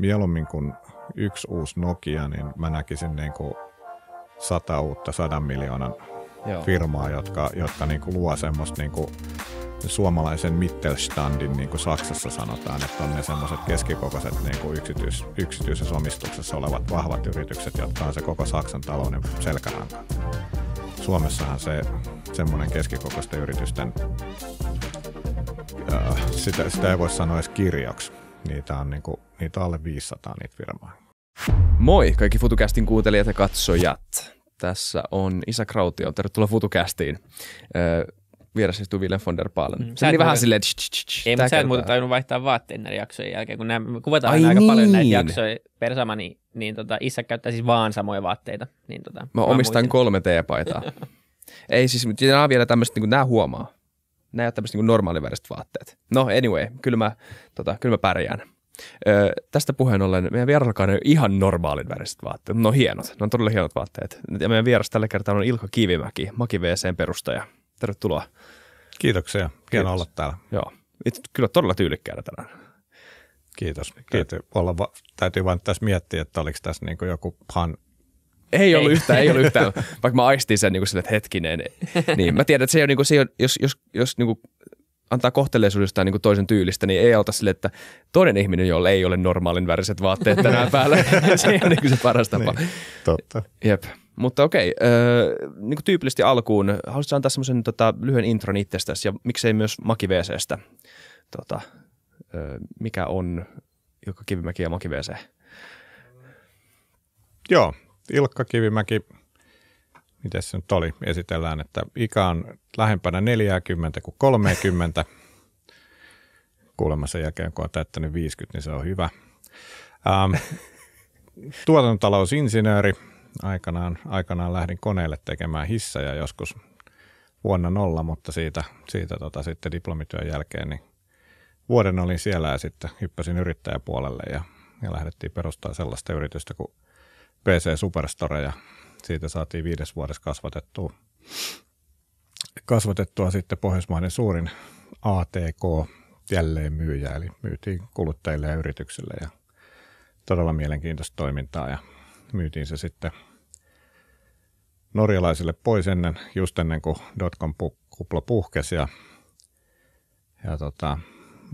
mieluummin kuin yksi uusi Nokia, niin mä näkisin niin kuin sata uutta sadan miljoonan Joo. firmaa, jotka, jotka niin kuin luo semmoista niin kuin suomalaisen Mittelstandin, niin kuin Saksassa sanotaan, että on ne semmoiset keskikokoiset niin kuin yksityis, yksityisessä omistuksessa olevat vahvat yritykset, jotka on se koko Saksan talouden selkäranka. Suomessahan se semmoinen keskikokoisten yritysten, äh, sitä, sitä ei voi sanoa edes kirjaksi niitä on, niin kuin, niitä on alle 500 niitä firmaa. Moi kaikki FutuCastin kuuntelijat ja katsojat. Tässä on Isa Krautio. Tervetuloa FutuCastiin. Öö, vieressä istuu Willem von der Paalen. Mm. sä et vähän silleen... Tsch, tsch, tsch, ei, mutta sä et muuten tainnut vaihtaa vaatteen näiden jaksojen jälkeen, kun nämä, me kuvataan Ai aika niin. paljon näitä niin. jaksoja per sama, niin, niin tota, isä käyttää siis vaan samoja vaatteita. Niin, tota, mä, mä omistan muistin. kolme teepaitaa. ei siis, nämä vielä tämmöiset, niin kuin nämä huomaa nämä ovat tämmöiset niin normaaliväriset vaatteet. No anyway, kyllä mä, tota, kyllä mä pärjään. Öö, tästä puheen ollen, meidän vierallakaan on ihan normaalin väriset vaatteet. No hienot, ne on todella hienot vaatteet. Ja meidän vieras tällä kertaa on Ilkka Kivimäki, Maki VCn perustaja. Tervetuloa. Kiitoksia, hieno Kiitos. olla täällä. Joo, Itse, kyllä todella tyylikkäänä tänään. Kiitos. Kiitos. Olla va- täytyy vain tässä miettiä, että oliko tässä niin joku pan ei ollut ei. yhtään, ei ollut yhtään. Vaikka mä aistin sen niin kuin sille, että hetkinen. Niin, mä tiedän, että se ei ole, niin kuin, se ei ole jos, jos, jos niin kuin antaa kohteleisuudesta niin toisen tyylistä, niin ei auta sille, että toinen ihminen, jolla ei ole normaalin väriset vaatteet tänään päällä, se on niin se paras tapa. Niin, totta. Jep. Mutta okei, äh, öö, niin kuin tyypillisesti alkuun, haluaisitko antaa semmoisen tota, lyhyen intron itsestäsi ja miksei myös Maki Tota, äh, mikä on joka Kivimäki ja Maki Joo, Ilkka Kivimäki, miten se nyt oli, esitellään, että ikä on lähempänä 40 kuin 30. Kuulemma sen jälkeen, kun on täyttänyt 50, niin se on hyvä. Ähm, tuotantotalousinsinööri. Aikanaan, aikanaan lähdin koneelle tekemään hissejä joskus vuonna nolla, mutta siitä, siitä tota, sitten diplomityön jälkeen niin vuoden olin siellä ja sitten hyppäsin yrittäjäpuolelle ja, ja lähdettiin perustamaan sellaista yritystä kuin PC ja Siitä saatiin viides vuodessa kasvatettua, kasvatettua sitten Pohjoismaiden suurin ATK jälleen myyjä, eli myytiin kuluttajille ja yrityksille ja todella mielenkiintoista toimintaa ja myytiin se sitten norjalaisille pois ennen, just ennen kuin dotcom kupla puhkesi ja, ja tota,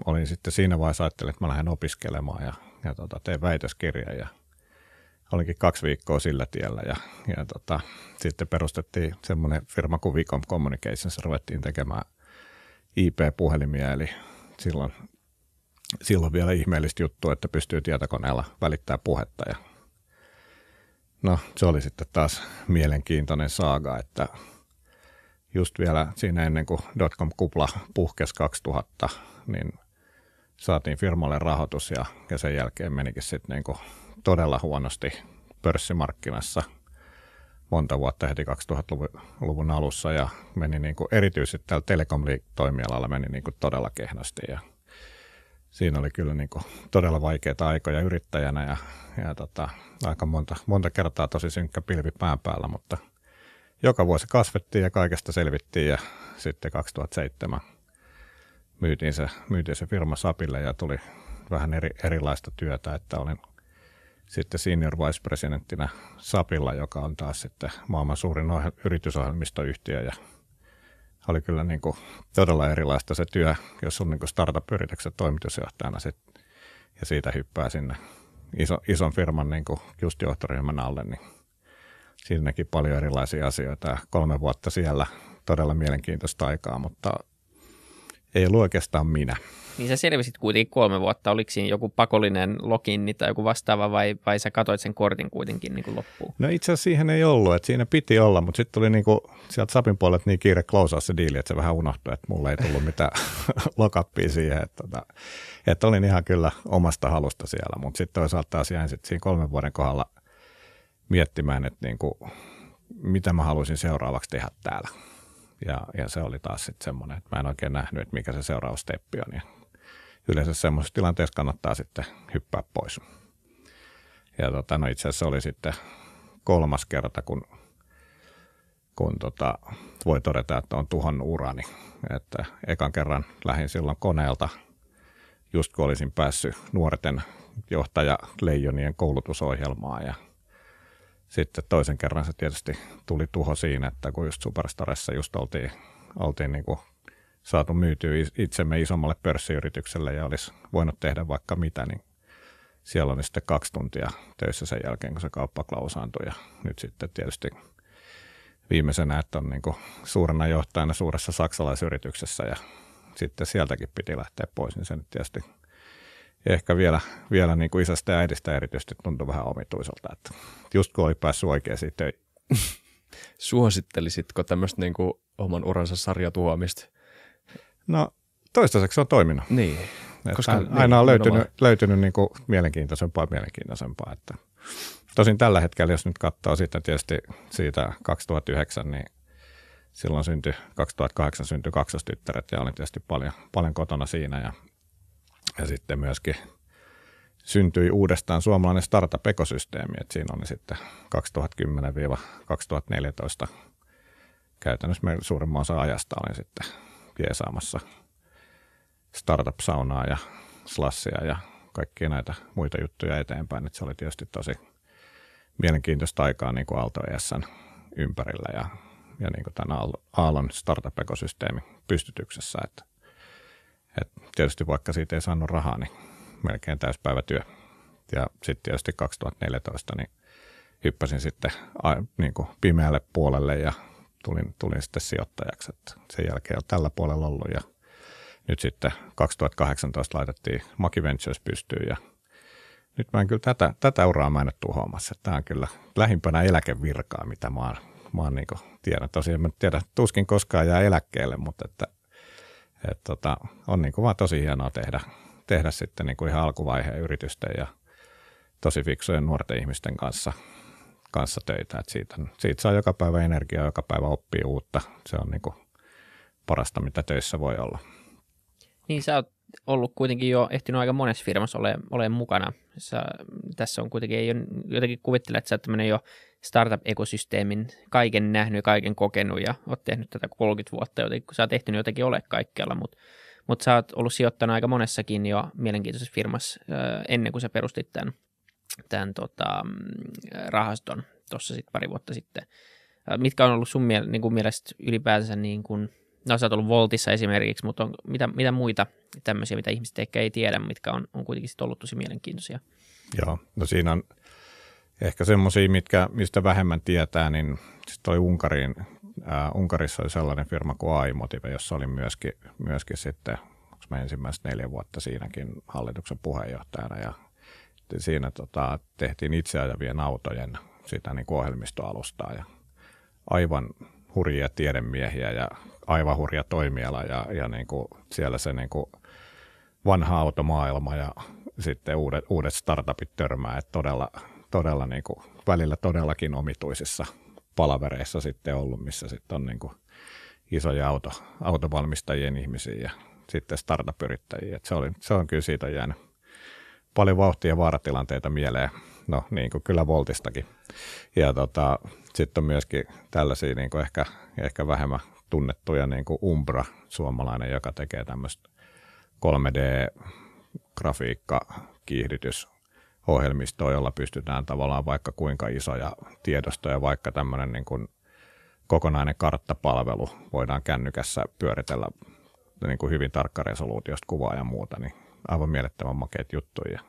olin sitten siinä vaiheessa ajattelin, että mä lähden opiskelemaan ja, ja tota, teen väitöskirjan ja – olinkin kaksi viikkoa sillä tiellä ja, ja tota, sitten perustettiin semmoinen firma kuin Vicom Communications, ruvettiin tekemään IP-puhelimia, eli silloin, silloin vielä ihmeellistä juttua, että pystyy tietokoneella välittämään puhetta ja no se oli sitten taas mielenkiintoinen saaga, että just vielä siinä ennen kuin dotcom-kupla puhkesi 2000, niin saatiin firmalle rahoitus ja, ja sen jälkeen menikin sitten niin todella huonosti pörssimarkkinassa monta vuotta heti 2000-luvun alussa ja meni niin kuin erityisesti täällä telekom-toimialalla meni niin kuin todella kehnosti ja siinä oli kyllä niin kuin todella vaikeita aikoja yrittäjänä ja, ja tota, aika monta, monta kertaa tosi synkkä pilvi pään päällä, mutta joka vuosi kasvettiin ja kaikesta selvittiin ja sitten 2007 myytiin se, myytiin se firma Sapille ja tuli vähän eri, erilaista työtä, että olin sitten senior vice presidenttinä Sapilla, joka on taas sitten maailman suurin yritysohjelmistoyhtiö ja oli kyllä niin kuin todella erilaista se työ, jos on niin startup-yrityksen toimitusjohtajana sit, ja siitä hyppää sinne iso, ison firman niin kuin just johtoryhmän alle, niin siinäkin paljon erilaisia asioita. Kolme vuotta siellä, todella mielenkiintoista aikaa, mutta ei ollut oikeastaan minä. Niin sä selvisit kuitenkin kolme vuotta, oliko siinä joku pakollinen login tai joku vastaava vai, vai sä katsoit sen kortin kuitenkin niin kuin loppuun? No itse asiassa siihen ei ollut, että siinä piti olla, mutta sitten tuli niin kuin, sieltä Sapin puolelta niin kiire klousaa se diili, että se vähän unohtui, että mulle ei tullut mitään lokappia siihen. Että, että, tota, että olin ihan kyllä omasta halusta siellä, mutta sitten toisaalta taas jäin sit siinä kolmen vuoden kohdalla miettimään, että niin kuin, mitä mä haluaisin seuraavaksi tehdä täällä. Ja, ja se oli taas sitten semmoinen, että mä en oikein nähnyt, että mikä se seuraava steppi on. Ja yleensä semmoisessa tilanteessa kannattaa sitten hyppää pois. Ja tota, no itse asiassa oli sitten kolmas kerta, kun, kun tota, voi todeta, että on tuhon urani. Että ekan kerran lähdin silloin koneelta, just kun olisin päässyt nuorten johtajaleijonien koulutusohjelmaan ja – sitten toisen kerran se tietysti tuli tuho siinä, että kun just Superstarissa just oltiin, oltiin niin kuin saatu myytyä itsemme isommalle pörssiyritykselle ja olisi voinut tehdä vaikka mitä, niin siellä on sitten kaksi tuntia töissä sen jälkeen, kun se kauppa klausaantui. Ja nyt sitten tietysti viimeisenä, että on niin kuin suurena johtajana suuressa saksalaisyrityksessä ja sitten sieltäkin piti lähteä pois, niin se nyt tietysti – ehkä vielä, vielä niin kuin isästä ja äidistä erityisesti tuntui vähän omituiselta, että just kun oli päässyt oikein siitä. Suosittelisitko tämmöistä niin kuin oman uransa sarjatuomista? No toistaiseksi se on toiminut. Niin. Koska, aina niin, on löytynyt, niin, löytynyt niin kuin mielenkiintoisempaa ja mielenkiintoisempaa. Että tosin tällä hetkellä, jos nyt katsoo sitten tietysti siitä 2009, niin silloin syntyi, 2008 syntyi kaksostyttäret ja olin tietysti paljon, paljon kotona siinä ja ja sitten myöskin syntyi uudestaan suomalainen startup-ekosysteemi, että siinä oli sitten 2010-2014 käytännössä me suurimman osa ajasta olin sitten jeesaamassa startup-saunaa ja slassia ja kaikkia näitä muita juttuja eteenpäin. Että se oli tietysti tosi mielenkiintoista aikaa niin kuin Aalto ESN ympärillä ja, ja niin kuin tämän Aallon startup-ekosysteemin pystytyksessä. Että et tietysti vaikka siitä ei saanut rahaa, niin melkein täyspäivätyö. Ja sitten tietysti 2014 niin hyppäsin sitten niin kuin pimeälle puolelle ja tulin, tulin sitten sijoittajaksi. Et sen jälkeen on tällä puolella ollut ja nyt sitten 2018 laitettiin Maki Ventures pystyyn ja nyt mä en kyllä tätä, tätä uraa mä en ole tuhoamassa. Tämä on kyllä lähimpänä eläkevirkaa, mitä mä oon, mä oon niin tiedän. Tosiaan mä tiedän, tuskin koskaan jää eläkkeelle, mutta että et tota, on niin kuin vaan tosi hienoa tehdä, tehdä sitten niin kuin ihan alkuvaiheen yritysten ja tosi fiksujen nuorten ihmisten kanssa, kanssa töitä. Et siitä, siitä saa joka päivä energiaa, joka päivä oppii uutta. Se on niin kuin parasta, mitä töissä voi olla. Niin sä oot ollut kuitenkin jo ehtinyt aika monessa firmassa olemaan ole mukana. Sä, tässä on kuitenkin, ei ole, jotenkin kuvittele, että sä oot jo startup-ekosysteemin kaiken nähnyt kaiken kokenut ja oot tehnyt tätä 30 vuotta, joten kun sä oot ehtinyt jotenkin ole kaikkialla, mutta mut sä oot ollut sijoittanut aika monessakin jo mielenkiintoisessa firmassa äh, ennen kuin sä perustit tämän, tämän tota, mm, rahaston tuossa sitten pari vuotta sitten. Äh, mitkä on ollut sun miel- niin kuin mielestä ylipäänsä, niin kuin, no sä oot ollut Voltissa esimerkiksi, mutta on, mitä, mitä muita tämmöisiä, mitä ihmiset ehkä ei tiedä, mitkä on, on kuitenkin sit ollut tosi mielenkiintoisia? Joo, no siinä on Ehkä semmoisia, mistä vähemmän tietää, niin sitten oli ää, Unkarissa oli sellainen firma kuin AIMotive, jossa oli myöskin, myöskin sitten, onko mä ensimmäiset neljä vuotta siinäkin hallituksen puheenjohtajana ja siinä tota, tehtiin itseajavien autojen sitä niin ohjelmistoalustaa ja aivan hurjia tiedemiehiä ja aivan hurja toimiala ja, ja niin kuin siellä se niin kuin vanha automaailma ja sitten uudet, uudet startupit törmää, että todella todella niin kuin, välillä todellakin omituisissa palavereissa sitten ollut, missä sitten on niin kuin isoja auto, autovalmistajien ihmisiä ja sitten startup-yrittäjiä. se, oli, se on kyllä siitä jäänyt paljon vauhtia ja vaaratilanteita mieleen. No niin kuin kyllä Voltistakin. Ja tota, sitten on myöskin tällaisia niin kuin ehkä, ehkä vähemmän tunnettuja niin kuin Umbra, suomalainen, joka tekee tämmöistä 3D-grafiikka, kiihdytys, ohjelmistoa, jolla pystytään tavallaan vaikka kuinka isoja tiedostoja, vaikka tämmöinen niin kuin kokonainen karttapalvelu voidaan kännykässä pyöritellä niin kuin hyvin tarkka resoluutiosta kuvaa ja muuta, niin aivan mielettömän makeita juttuja.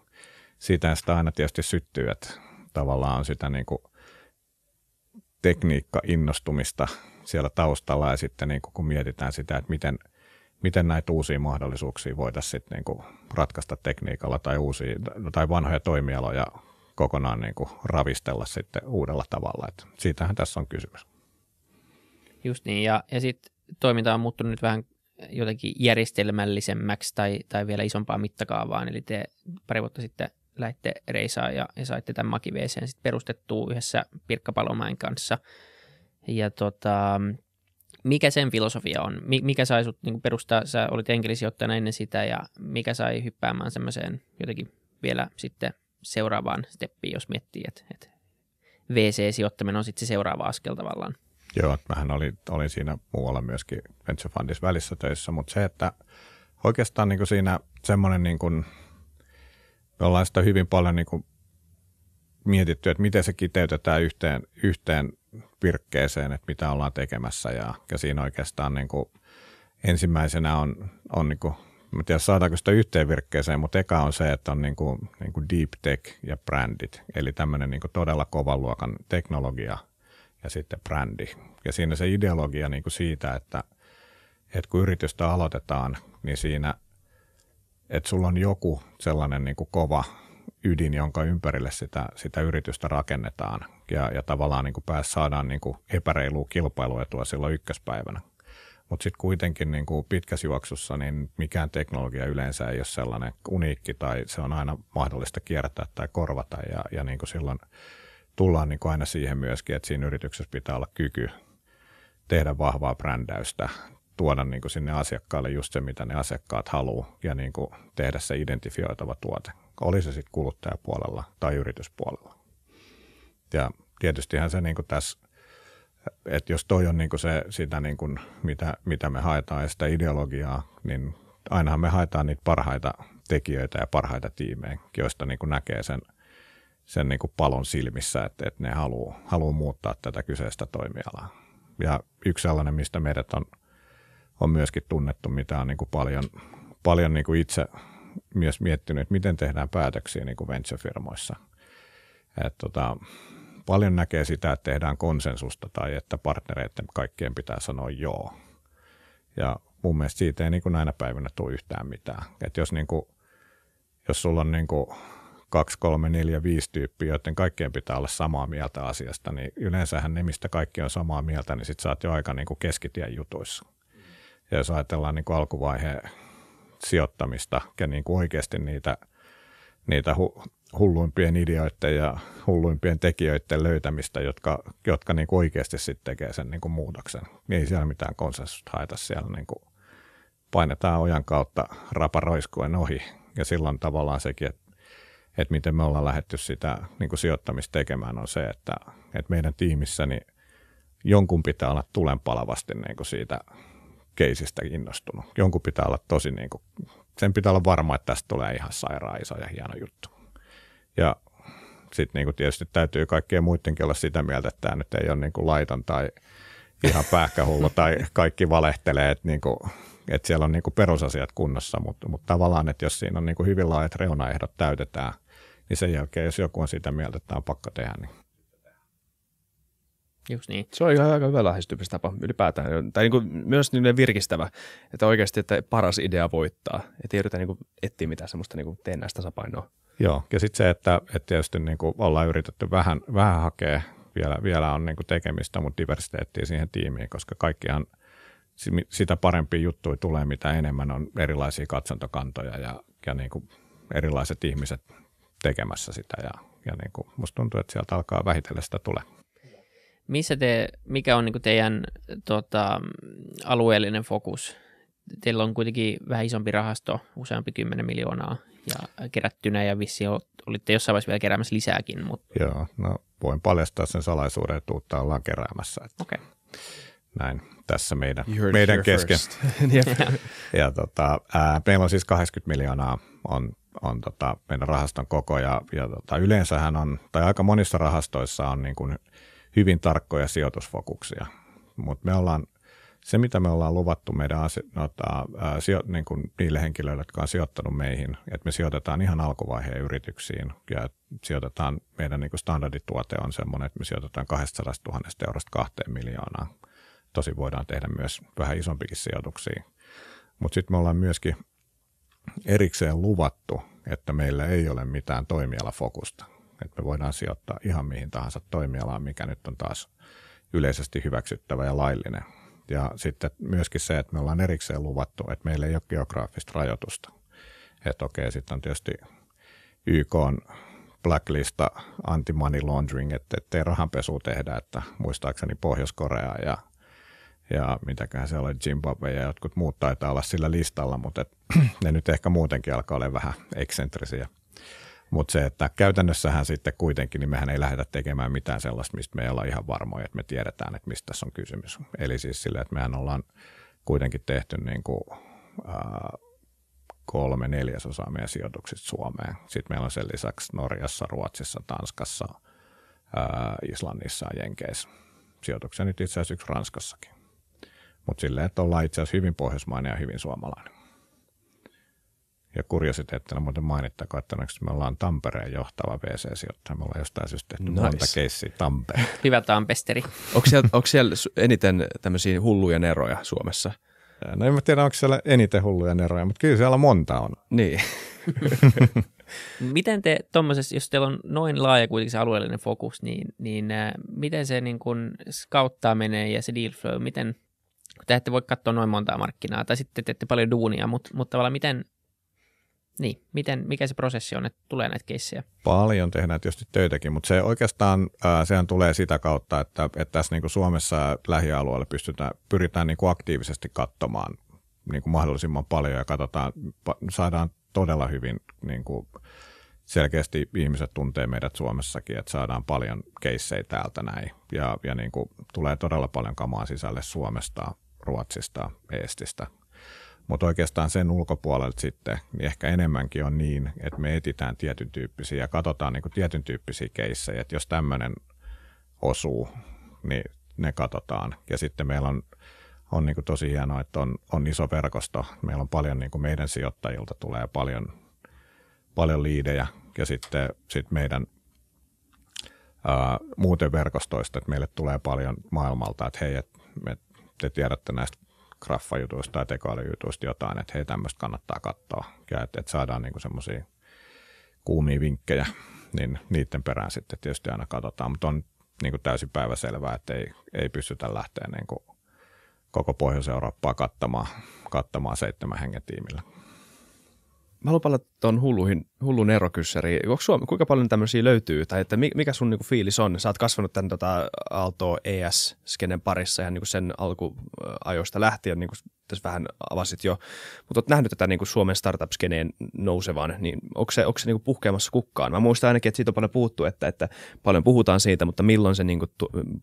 Siitä sitä aina tietysti syttyy, että tavallaan on sitä niin kuin tekniikka-innostumista siellä taustalla ja sitten niin kuin kun mietitään sitä, että miten – miten näitä uusia mahdollisuuksia voitaisiin sitten niin ratkaista tekniikalla tai, uusia, tai vanhoja toimialoja kokonaan niin kuin ravistella sitten uudella tavalla. Et siitähän tässä on kysymys. Just niin, ja, ja sitten toiminta on muuttunut nyt vähän jotenkin järjestelmällisemmäksi tai, tai vielä isompaa mittakaavaan, eli te pari vuotta sitten lähditte reisaan ja, ja saitte tämän makiveeseen sitten perustettua yhdessä Pirkka Palomäen kanssa. Ja tota, mikä sen filosofia on? Mikä sai sut niin perustaa, sä olit enkelisijoittajana ennen sitä ja mikä sai hyppäämään semmoiseen jotenkin vielä sitten seuraavaan steppiin, jos miettii, että, että VC-sijoittaminen on sitten se seuraava askel tavallaan? Joo, että mähän olin, olin siinä muualla myöskin Venture Fundissa välissä töissä, mutta se, että oikeastaan niin kuin siinä semmoinen, niin kuin, me ollaan sitä hyvin paljon niin kuin mietitty, että miten se kiteytetään yhteen, yhteen virkkeeseen, että mitä ollaan tekemässä. Ja, ja siinä oikeastaan niin kuin ensimmäisenä on, on niin kuin, mä tiedä saadaanko sitä yhteen virkkeeseen, mutta eka on se, että on niin kuin, niin kuin deep tech ja brändit, eli tämmöinen niin kuin todella kovan luokan teknologia ja sitten brändi. Ja siinä se ideologia niin kuin siitä, että, että kun yritystä aloitetaan, niin siinä, että sulla on joku sellainen niin kuin kova ydin, jonka ympärille sitä, sitä yritystä rakennetaan ja, ja tavallaan niin kuin pääs saadaan niin kuin epäreilua kilpailuetua silloin ykköspäivänä. Mutta sitten kuitenkin niin kuin pitkässä juoksussa niin mikään teknologia yleensä ei ole sellainen uniikki tai se on aina mahdollista kiertää tai korvata ja, ja niin kuin silloin tullaan niin kuin aina siihen myöskin, että siinä yrityksessä pitää olla kyky tehdä vahvaa brändäystä, tuoda niin kuin sinne asiakkaalle just se, mitä ne asiakkaat haluaa ja niin kuin tehdä se identifioitava tuote oli se sitten kuluttajapuolella tai yrityspuolella. Ja tietystihän se niin kuin tässä, että jos toi on niin kuin se, sitä niin kuin, mitä, mitä me haetaan ja sitä ideologiaa, niin ainahan me haetaan niitä parhaita tekijöitä ja parhaita tiimejä, joista niin kuin näkee sen, sen niin kuin palon silmissä, että, että ne haluaa haluu muuttaa tätä kyseistä toimialaa. Ja yksi sellainen, mistä meidät on, on myöskin tunnettu, mitä on niin kuin paljon, paljon niin kuin itse myös miettinyt, että miten tehdään päätöksiä niin kuin venture-firmoissa. Et, tota, paljon näkee sitä, että tehdään konsensusta tai että partnereiden kaikkien pitää sanoa joo. Ja mun mielestä siitä ei niin kuin näinä päivinä tule yhtään mitään. Et jos, niin kuin, jos sulla on niin kuin kaksi, kolme, neljä, viisi tyyppiä, joiden kaikkien pitää olla samaa mieltä asiasta, niin yleensähän ne, mistä kaikki on samaa mieltä, niin sit sä oot jo aika niin kuin keskitien jutuissa. Ja jos ajatellaan niin kuin alkuvaiheen sijoittamista ja niin kuin oikeasti niitä, niitä hu, hulluimpien ideoiden ja hulluimpien tekijöiden löytämistä, jotka, jotka niin kuin oikeasti sitten tekee sen niin kuin muutoksen. Ei siellä mitään konsensusta haeta siellä niin kuin painetaan ojan kautta raparoiskuen ohi ja silloin tavallaan sekin, että että miten me ollaan lähetty sitä niin kuin sijoittamista tekemään, on se, että, että meidän tiimissä niin jonkun pitää olla tulenpalavasti niin kuin siitä keisistä innostunut. Jonkun pitää olla tosi, niin kuin, sen pitää olla varma, että tästä tulee ihan sairaan iso ja hieno juttu. Ja sitten niin tietysti täytyy kaikkien muidenkin olla sitä mieltä, että tämä nyt ei ole niin kuin laiton tai ihan pähkähullu tai kaikki valehtelee, että, niin kuin, että siellä on niin kuin perusasiat kunnossa, mutta, mutta tavallaan, että jos siinä on niin kuin hyvin laajat reunaehdot täytetään, niin sen jälkeen, jos joku on sitä mieltä, että tämä on pakko tehdä, niin Just niin. Se on ihan aika hyvä lähestymistapa ylipäätään. Tai niin kuin myös niin virkistävä, että oikeasti että paras idea voittaa. Että ei yritä niin kuin etsiä mitään sellaista niin teennäistä tasapainoa. Joo, ja sitten se, että, että tietysti niin kuin ollaan yritetty vähän, vähän hakea, vielä, vielä on niin kuin tekemistä, mutta diversiteettiä siihen tiimiin, koska kaikkihan sitä parempia juttuja tulee, mitä enemmän on erilaisia katsontokantoja ja, ja niin kuin erilaiset ihmiset tekemässä sitä. Ja, ja niin kuin musta tuntuu, että sieltä alkaa vähitellen sitä tulee missä te, mikä on niin teidän tota, alueellinen fokus? Teillä on kuitenkin vähän isompi rahasto, useampi 10 miljoonaa ja kerättynä ja vissi olitte jossain vaiheessa vielä keräämässä lisääkin. Mutta... Joo, no voin paljastaa sen salaisuuden, että uutta ollaan keräämässä. Että okay. Näin tässä meidän, meidän kesken. ja tota, ää, meillä on siis 80 miljoonaa on, on tota, meidän rahaston koko ja, ja tota, yleensähän on, tai aika monissa rahastoissa on niin kuin, hyvin tarkkoja sijoitusfokuksia. Mutta me ollaan se, mitä me ollaan luvattu meidän asi- nota, ää, sijo- niin kuin niille henkilöille, jotka on sijoittanut meihin, että me sijoitetaan ihan alkuvaiheen yrityksiin ja sijoitetaan, meidän niin kuin standardituote on sellainen, että me sijoitetaan 200 000 eurosta kahteen miljoonaan. Tosi voidaan tehdä myös vähän isompikin sijoituksia. Mutta sitten me ollaan myöskin erikseen luvattu, että meillä ei ole mitään toimialafokusta että me voidaan sijoittaa ihan mihin tahansa toimialaan, mikä nyt on taas yleisesti hyväksyttävä ja laillinen. Ja sitten myöskin se, että me ollaan erikseen luvattu, että meillä ei ole geograafista rajoitusta. Että okei, sitten on tietysti YK on blacklista anti-money laundering, että ettei rahanpesu tehdä, että muistaakseni Pohjois-Korea ja, ja mitäköhän siellä oli, Zimbabwe ja jotkut muut taitaa olla sillä listalla, mutta et, ne nyt ehkä muutenkin alkaa olla vähän eksentrisiä. Mutta se, että käytännössähän sitten kuitenkin, niin mehän ei lähdetä tekemään mitään sellaista, mistä me ei olla ihan varmoja, että me tiedetään, että mistä tässä on kysymys. Eli siis sillä, että mehän ollaan kuitenkin tehty niin kuin, ää, kolme neljäsosaa meidän sijoituksista Suomeen. Sitten meillä on sen lisäksi Norjassa, Ruotsissa, Tanskassa, ää, Islannissa ja Jenkeissä. Sijoituksia nyt itse asiassa yksi Ranskassakin. Mutta silleen, että ollaan itse asiassa hyvin pohjoismainen ja hyvin suomalainen. Ja kuriositeettina muuten mainittakoon, että me ollaan Tampereen johtava VC-sijoittaja. Me ollaan jostain syystä tehty nice. monta keissiä Tampereen. Hyvä tampesteri. onko siellä, onko siellä eniten tämmöisiä hulluja neroja Suomessa? No en mä tiedä, onko siellä eniten hulluja neroja, mutta kyllä siellä monta on. Niin. miten te tuommoisessa, jos teillä on noin laaja kuitenkin se alueellinen fokus, niin, niin äh, miten se niin kun skauttaa menee ja se deal flow, miten, te ette voi katsoa noin montaa markkinaa, tai sitten te teette paljon duunia, mutta, mutta tavallaan miten niin, miten, mikä se prosessi on, että tulee näitä keissejä? Paljon tehdään tietysti töitäkin, mutta se oikeastaan ää, sehän tulee sitä kautta, että, että tässä niin kuin Suomessa lähialueella pystytään, pyritään niin kuin aktiivisesti katsomaan niin kuin mahdollisimman paljon ja katsotaan, saadaan todella hyvin niin kuin selkeästi ihmiset tuntee meidät Suomessakin, että saadaan paljon keissejä täältä näin ja, ja niin kuin tulee todella paljon kamaa sisälle Suomesta, Ruotsista, Eestistä, mutta oikeastaan sen ulkopuolelta sitten niin ehkä enemmänkin on niin, että me etitään tietyn tyyppisiä ja katsotaan niin tietyn tyyppisiä keissejä, että jos tämmöinen osuu, niin ne katsotaan. Ja sitten meillä on, on niin tosi hienoa, että on, on iso verkosto. Meillä on paljon, niin meidän sijoittajilta tulee paljon, paljon liidejä ja sitten sit meidän ää, muuten verkostoista, että meille tulee paljon maailmalta, että hei, että me, te tiedätte näistä graffajutuista tai tekoälyjutuista jotain, että hei tämmöistä kannattaa katsoa ja että että saadaan niinku semmoisia kuumia vinkkejä, niin niiden perään sitten tietysti aina katsotaan, mutta on niinku täysin päiväselvää, että ei, ei pystytä lähteä niinku koko Pohjois-Eurooppaa kattamaan, kattamaan seitsemän hengen tiimillä. Mä palata tuon hulluin, hullun erokyssäri. Suomi, kuinka paljon tämmöisiä löytyy? Tai että mikä sun niinku fiilis on? Sä oot kasvanut tämän tota, Aalto ES-skenen parissa ihan niinku sen alkuajoista äh, lähtien, niin kuin tässä vähän avasit jo. Mutta oot nähnyt tätä niinku Suomen startup-skeneen nousevan, niin onko se, onko se niinku puhkeamassa kukkaan? Mä muistan ainakin, että siitä on paljon puhuttu, että, että paljon puhutaan siitä, mutta milloin se niinku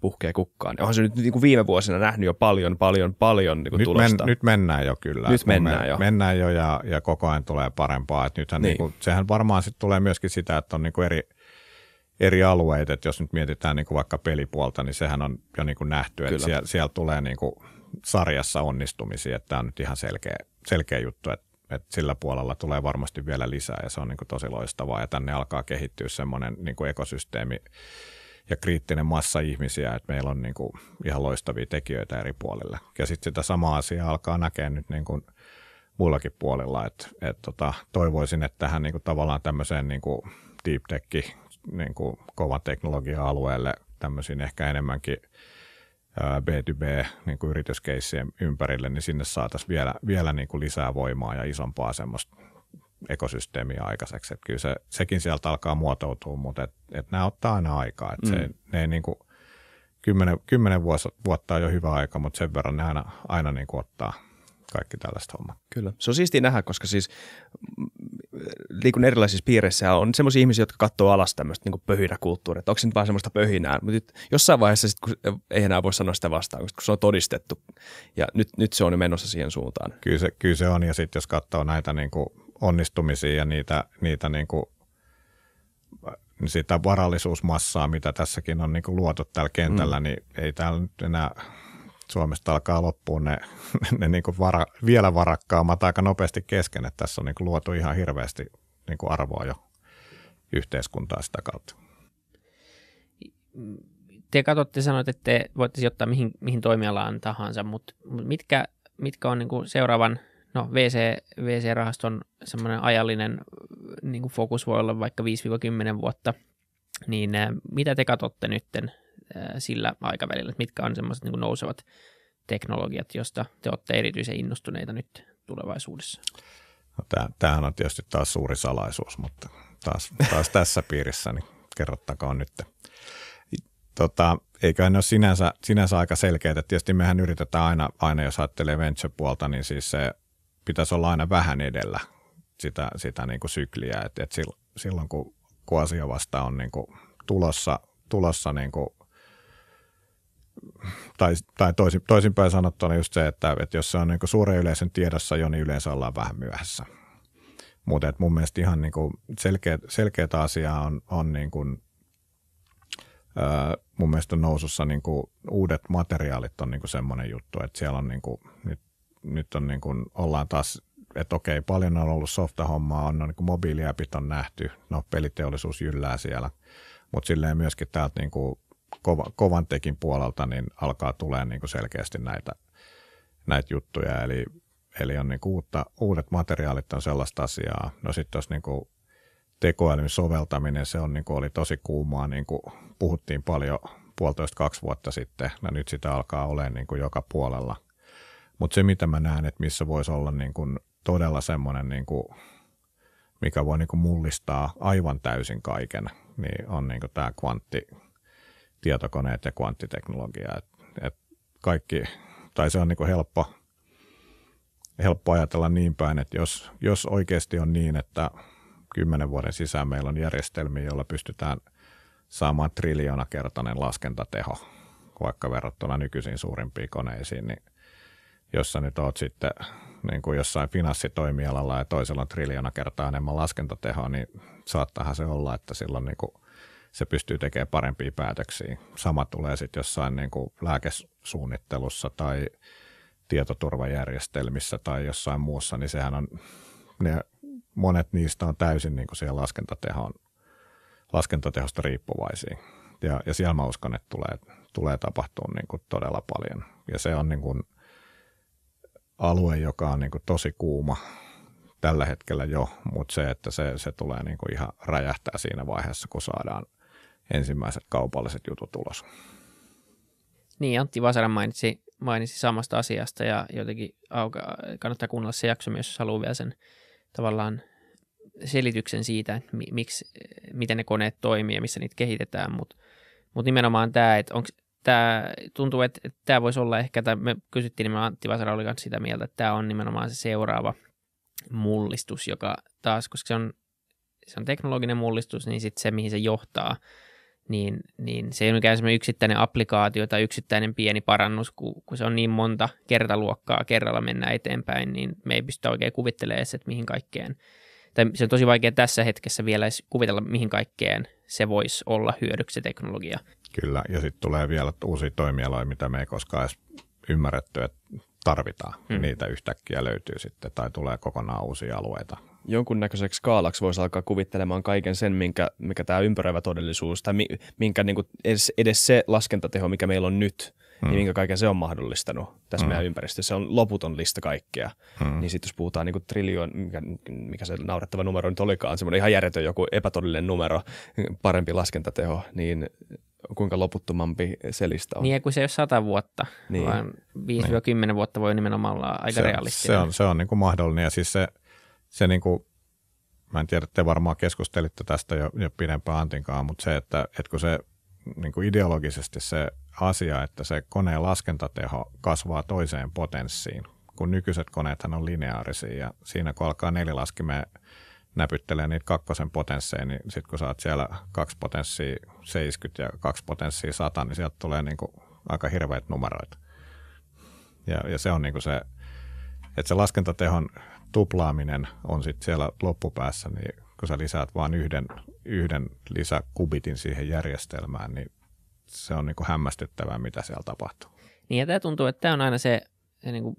puhkee kukkaan? Onhan se nyt niinku viime vuosina nähnyt jo paljon, paljon, paljon niinku nyt tulosta. Men, nyt mennään jo kyllä. Nyt mennään me, jo. Mennään jo ja, ja koko ajan tulee parempaa. Et nyt nythän niin. Niin kuin, sehän varmaan sitten tulee myöskin sitä, että on niin kuin eri, eri alueet, että jos nyt mietitään niin kuin vaikka pelipuolta, niin sehän on jo niin kuin nähty, Kyllä. että siellä, siellä tulee niin kuin sarjassa onnistumisia, että tämä on nyt ihan selkeä, selkeä juttu, että, että sillä puolella tulee varmasti vielä lisää ja se on niin kuin tosi loistavaa ja tänne alkaa kehittyä semmoinen niin kuin ekosysteemi ja kriittinen massa ihmisiä, että meillä on niin kuin ihan loistavia tekijöitä eri puolille. Ja sitten sitä samaa asiaa alkaa näkemään nyt niin kuin – muillakin puolilla. Et, et tota, toivoisin, että tähän niin kuin, tavallaan tämmöiseen niin kuin deep tech, niin kuin, kovan teknologia-alueelle tämmöisiin ehkä enemmänkin B2B niin ympärille, niin sinne saataisiin vielä, vielä niin kuin lisää voimaa ja isompaa semmoista ekosysteemiä aikaiseksi. Et kyllä se, sekin sieltä alkaa muotoutua, mutta et, et nämä ottaa aina aikaa. Et mm. se, ne ei niin kuin, kymmenen, kymmenen vuotta, vuotta on jo hyvä aika, mutta sen verran ne aina, aina niin kuin ottaa, kaikki tällaista hommaa. Kyllä. Se on siistiä nähdä, koska siis mm, liikun erilaisissa piireissä on sellaisia ihmisiä, jotka katsoo alas tämmöistä niin pöhinäkulttuuria, että onko se nyt vaan semmoista pöhinää, mutta jossain vaiheessa sit, kun ei enää voi sanoa sitä vastaan, koska se on todistettu ja nyt, nyt se on jo menossa siihen suuntaan. Kyllä se, kyllä se on ja sitten jos katsoo näitä niin kuin onnistumisia ja niitä, niitä niin kuin sitä varallisuusmassaa, mitä tässäkin on niin kuin luotu tällä kentällä, mm. niin ei täällä nyt enää Suomesta alkaa loppuun ne, ne niin kuin vara, vielä varakkaammat aika nopeasti kesken, että tässä on niin kuin luotu ihan hirveästi niin kuin arvoa jo yhteiskuntaa sitä kautta. Te katsotte, sanoit, että te voitte sijoittaa mihin, mihin toimialaan tahansa, mutta mitkä, mitkä on niin kuin seuraavan no VC, VC-rahaston semmoinen ajallinen niin kuin fokus voi olla vaikka 5-10 vuotta, niin eh, mitä te katsotte nytten Äh, sillä aikavälillä, että mitkä on semmoiset niin nousevat teknologiat, joista te olette erityisen innostuneita nyt tulevaisuudessa? No, tämähän on tietysti taas suuri salaisuus, mutta taas, taas tässä piirissä, niin kerrottakoon nyt. Tota, eiköhän ne ole sinänsä, sinänsä aika selkeitä. Tietysti mehän yritetään aina, aina jos ajattelee venture-puolta, niin siis se pitäisi olla aina vähän edellä sitä, sitä niin kuin sykliä. Et, et silloin kun, kun asia vasta on niin kuin tulossa, tulossa niin kuin – tai, tai toisin, toisinpäin sanottuna just se, että, että jos se on niin suuren yleisön tiedossa jo, niin yleensä ollaan vähän myöhässä. Mutta mun mielestä ihan niin selkeät asiaa on, on niin kuin, ää, mun mielestä nousussa niin kuin uudet materiaalit on niin kuin semmoinen juttu, että siellä on niin kuin, nyt, nyt on niin kuin, ollaan taas että okei, paljon on ollut softahommaa, on, on niin mobiiliäpit on nähty, no peliteollisuus jyllää siellä, mutta silleen myöskin täältä niin kuin kova, kovan tekin puolelta niin alkaa tulemaan niin kuin selkeästi näitä, näitä juttuja. Eli, eli on niin uutta, uudet materiaalit on sellaista asiaa. No sitten jos niin tekoälyn soveltaminen, se on, niin oli tosi kuumaa, niin kuin puhuttiin paljon puolitoista kaksi vuotta sitten, no nyt sitä alkaa olemaan niin kuin joka puolella. Mutta se, mitä mä näen, että missä voisi olla niin kuin todella semmoinen, niin kuin, mikä voi niin kuin mullistaa aivan täysin kaiken, niin on niin kuin tämä kvantti, tietokoneet ja kvanttiteknologia. Et, et kaikki, tai se on niin kuin helppo, helppo ajatella niin päin, että jos, jos oikeasti on niin, että kymmenen vuoden sisään meillä on järjestelmiä, joilla pystytään saamaan triljoonakertainen laskentateho, vaikka verrattuna nykyisiin suurimpiin koneisiin, niin jos sä nyt oot sitten niin kuin jossain finanssitoimialalla ja toisella on triljoona kertaa enemmän laskentatehoa, niin saattaahan se olla, että silloin niin kuin se pystyy tekemään parempia päätöksiä. Sama tulee sitten jossain niin kuin lääkesuunnittelussa tai tietoturvajärjestelmissä tai jossain muussa, niin sehän on, ne, monet niistä on täysin niin kuin siellä laskentatehon, laskentatehosta riippuvaisia. Ja, ja siellä mä uskon, että tulee, tulee tapahtua niin kuin todella paljon. Ja se on niin kuin alue, joka on niin kuin tosi kuuma tällä hetkellä jo, mutta se, että se, se tulee niin kuin ihan räjähtää siinä vaiheessa, kun saadaan – ensimmäiset kaupalliset jutut ulos. Niin, Antti Vasara mainitsi, mainitsi samasta asiasta ja jotenkin auka, kannattaa kuunnella se jakso myös, jos haluaa vielä sen tavallaan selityksen siitä, että miksi, miten ne koneet toimii ja missä niitä kehitetään, mutta mut nimenomaan tämä, että onko tämä, tuntuu, että tämä voisi olla ehkä, tai me kysyttiin nimenomaan niin Antti Vasara oli myös sitä mieltä, että tämä on nimenomaan se seuraava mullistus, joka taas, koska se on, se on teknologinen mullistus, niin sitten se, mihin se johtaa, niin, niin se ei ole mikään semmoinen yksittäinen applikaatio tai yksittäinen pieni parannus, kun, kun se on niin monta kertaluokkaa kerralla mennä eteenpäin, niin me ei pystytä oikein kuvittelemaan että mihin kaikkeen, tai se on tosi vaikea tässä hetkessä vielä kuvitella, mihin kaikkeen se voisi olla hyödyksi se teknologia. Kyllä, ja sitten tulee vielä uusia toimialoja, mitä me ei koskaan edes ymmärretty, että tarvitaan. Hmm. Niitä yhtäkkiä löytyy sitten, tai tulee kokonaan uusia alueita jonkunnäköiseksi skaalaksi voisi alkaa kuvittelemaan kaiken sen, minkä, mikä tämä ympäröivä todellisuus, tai minkä niin kuin edes, edes se laskentateho, mikä meillä on nyt, mm. niin hmm. minkä kaiken se on mahdollistanut tässä mm. meidän ympäristössä. Se on loputon lista kaikkea. Mm. Niin sitten jos puhutaan niin triljoon, mikä, mikä se naurettava numero nyt olikaan, semmoinen ihan järjetön joku epätodellinen numero, parempi laskentateho, niin kuinka loputtomampi se lista on. Niin, kun se ei ole sata vuotta, niin. vaan 5-10 niin. vuotta voi nimenomaan olla aika se, realistinen. Se on, se on niin kuin mahdollinen, ja siis se – se niin kuin, mä en tiedä, te varmaan keskustelitte tästä jo, jo pidempään Antinkaan, mutta se, että, että kun se niin kuin ideologisesti se asia, että se koneen laskentateho kasvaa toiseen potenssiin, kun nykyiset koneethan on lineaarisia ja siinä kun alkaa nelilaskimeen näpyttelee niitä kakkosen potensseja, niin sitten kun saat siellä kaksi potenssia 70 ja kaksi potenssia 100, niin sieltä tulee niin kuin aika hirveät numeroita. Ja, ja se on niin kuin se, että se laskentatehon tuplaaminen on sitten siellä loppupäässä, niin kun sä lisäät vain yhden, yhden lisäkubitin siihen järjestelmään, niin se on niin kuin hämmästyttävää, mitä siellä tapahtuu. Niin ja tämä tuntuu, että tämä on aina se, se niin kuin,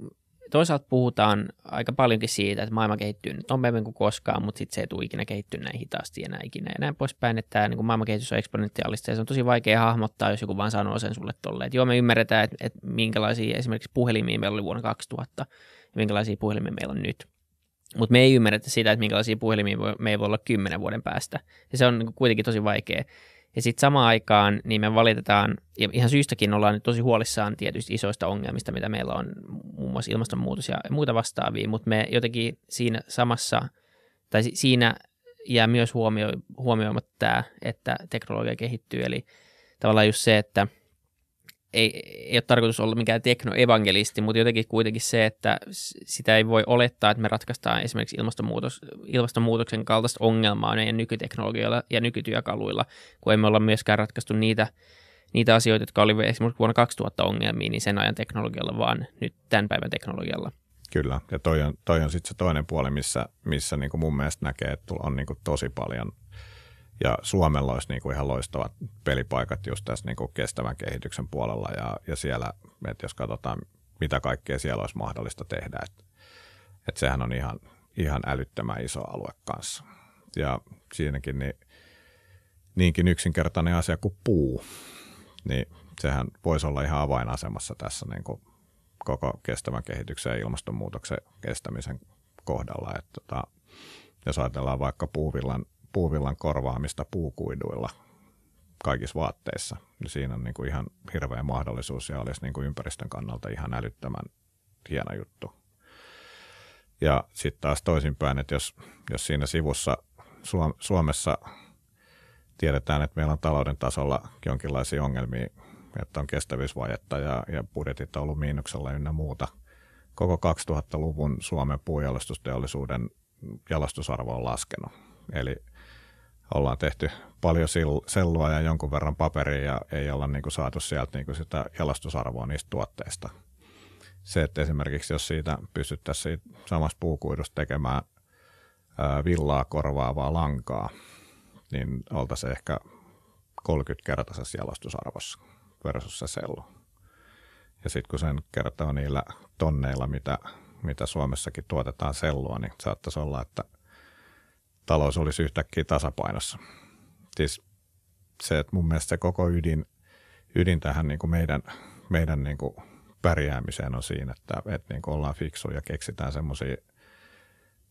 toisaalta puhutaan aika paljonkin siitä, että maailma kehittyy nyt nopeammin kuin koskaan, mutta sitten se ei tule ikinä kehittyä näin hitaasti enää ikinä ja näin poispäin, että tämä niin maailmankehitys on eksponentiaalista ja se on tosi vaikea hahmottaa, jos joku vaan sanoo sen sulle tolleen, että joo me ymmärretään, että, et minkälaisia esimerkiksi puhelimia meillä oli vuonna 2000 ja minkälaisia puhelimia meillä on nyt mutta me ei ymmärrä sitä, että minkälaisia puhelimia me ei voi olla kymmenen vuoden päästä. Ja se on niin kuitenkin tosi vaikea. Ja sitten samaan aikaan niin me valitetaan, ja ihan syystäkin ollaan nyt tosi huolissaan tietyistä isoista ongelmista, mitä meillä on, muun muassa ilmastonmuutos ja muita vastaavia, mutta me jotenkin siinä samassa, tai siinä jää myös huomio, huomioimatta tämä, että teknologia kehittyy, eli tavallaan just se, että – ei, ei ole tarkoitus olla mikään teknoevangelisti, mutta jotenkin kuitenkin se, että sitä ei voi olettaa, että me ratkaistaan esimerkiksi ilmastonmuutos, ilmastonmuutoksen kaltaista ongelmaa meidän nykyteknologioilla ja nykytyökaluilla, kun emme olla myöskään ratkaistu niitä, niitä asioita, jotka oli esimerkiksi vuonna 2000 ongelmia, niin sen ajan teknologialla, vaan nyt tämän päivän teknologialla. Kyllä, ja toi on, toi on sitten se toinen puoli, missä, missä niin kuin mun mielestä näkee, että on niin kuin tosi paljon – ja Suomella olisi niin kuin ihan loistavat pelipaikat just tässä niin kuin kestävän kehityksen puolella ja, ja siellä, että jos katsotaan mitä kaikkea siellä olisi mahdollista tehdä, että, että sehän on ihan, ihan älyttömän iso alue kanssa. Ja siinäkin niin, niinkin yksinkertainen asia kuin puu, niin sehän voisi olla ihan avainasemassa tässä niin kuin koko kestävän kehityksen ja ilmastonmuutoksen kestämisen kohdalla. Että tota, jos ajatellaan vaikka puuvillan puuvillan korvaamista puukuiduilla kaikissa vaatteissa, siinä on niin kuin ihan hirveä mahdollisuus ja olisi niin kuin ympäristön kannalta ihan älyttömän hieno juttu. Ja sitten taas toisinpäin, että jos, jos siinä sivussa Suomessa tiedetään, että meillä on talouden tasolla jonkinlaisia ongelmia, että on kestävyysvajetta ja, ja budjetit on ollut miinuksella ynnä muuta. Koko 2000-luvun Suomen puujalostusteollisuuden jalostusarvo on laskenut. Eli – ollaan tehty paljon sellua ja jonkun verran paperia ja ei olla niin kuin saatu sieltä niin kuin sitä jalostusarvoa niistä tuotteista. Se, että esimerkiksi jos siitä pystyttäisiin samassa puukuidusta tekemään villaa korvaavaa lankaa, niin oltaisiin ehkä 30-kertaisessa jalostusarvossa versus se sellu. Ja sitten kun sen kertoo niillä tonneilla, mitä, mitä Suomessakin tuotetaan sellua, niin saattaisi olla, että – talous olisi yhtäkkiä tasapainossa. Siis se, että mun mielestä se koko ydin, ydin tähän niin kuin meidän, meidän niin kuin pärjäämiseen on siinä, että, että niin kuin ollaan fiksu ja keksitään semmoisia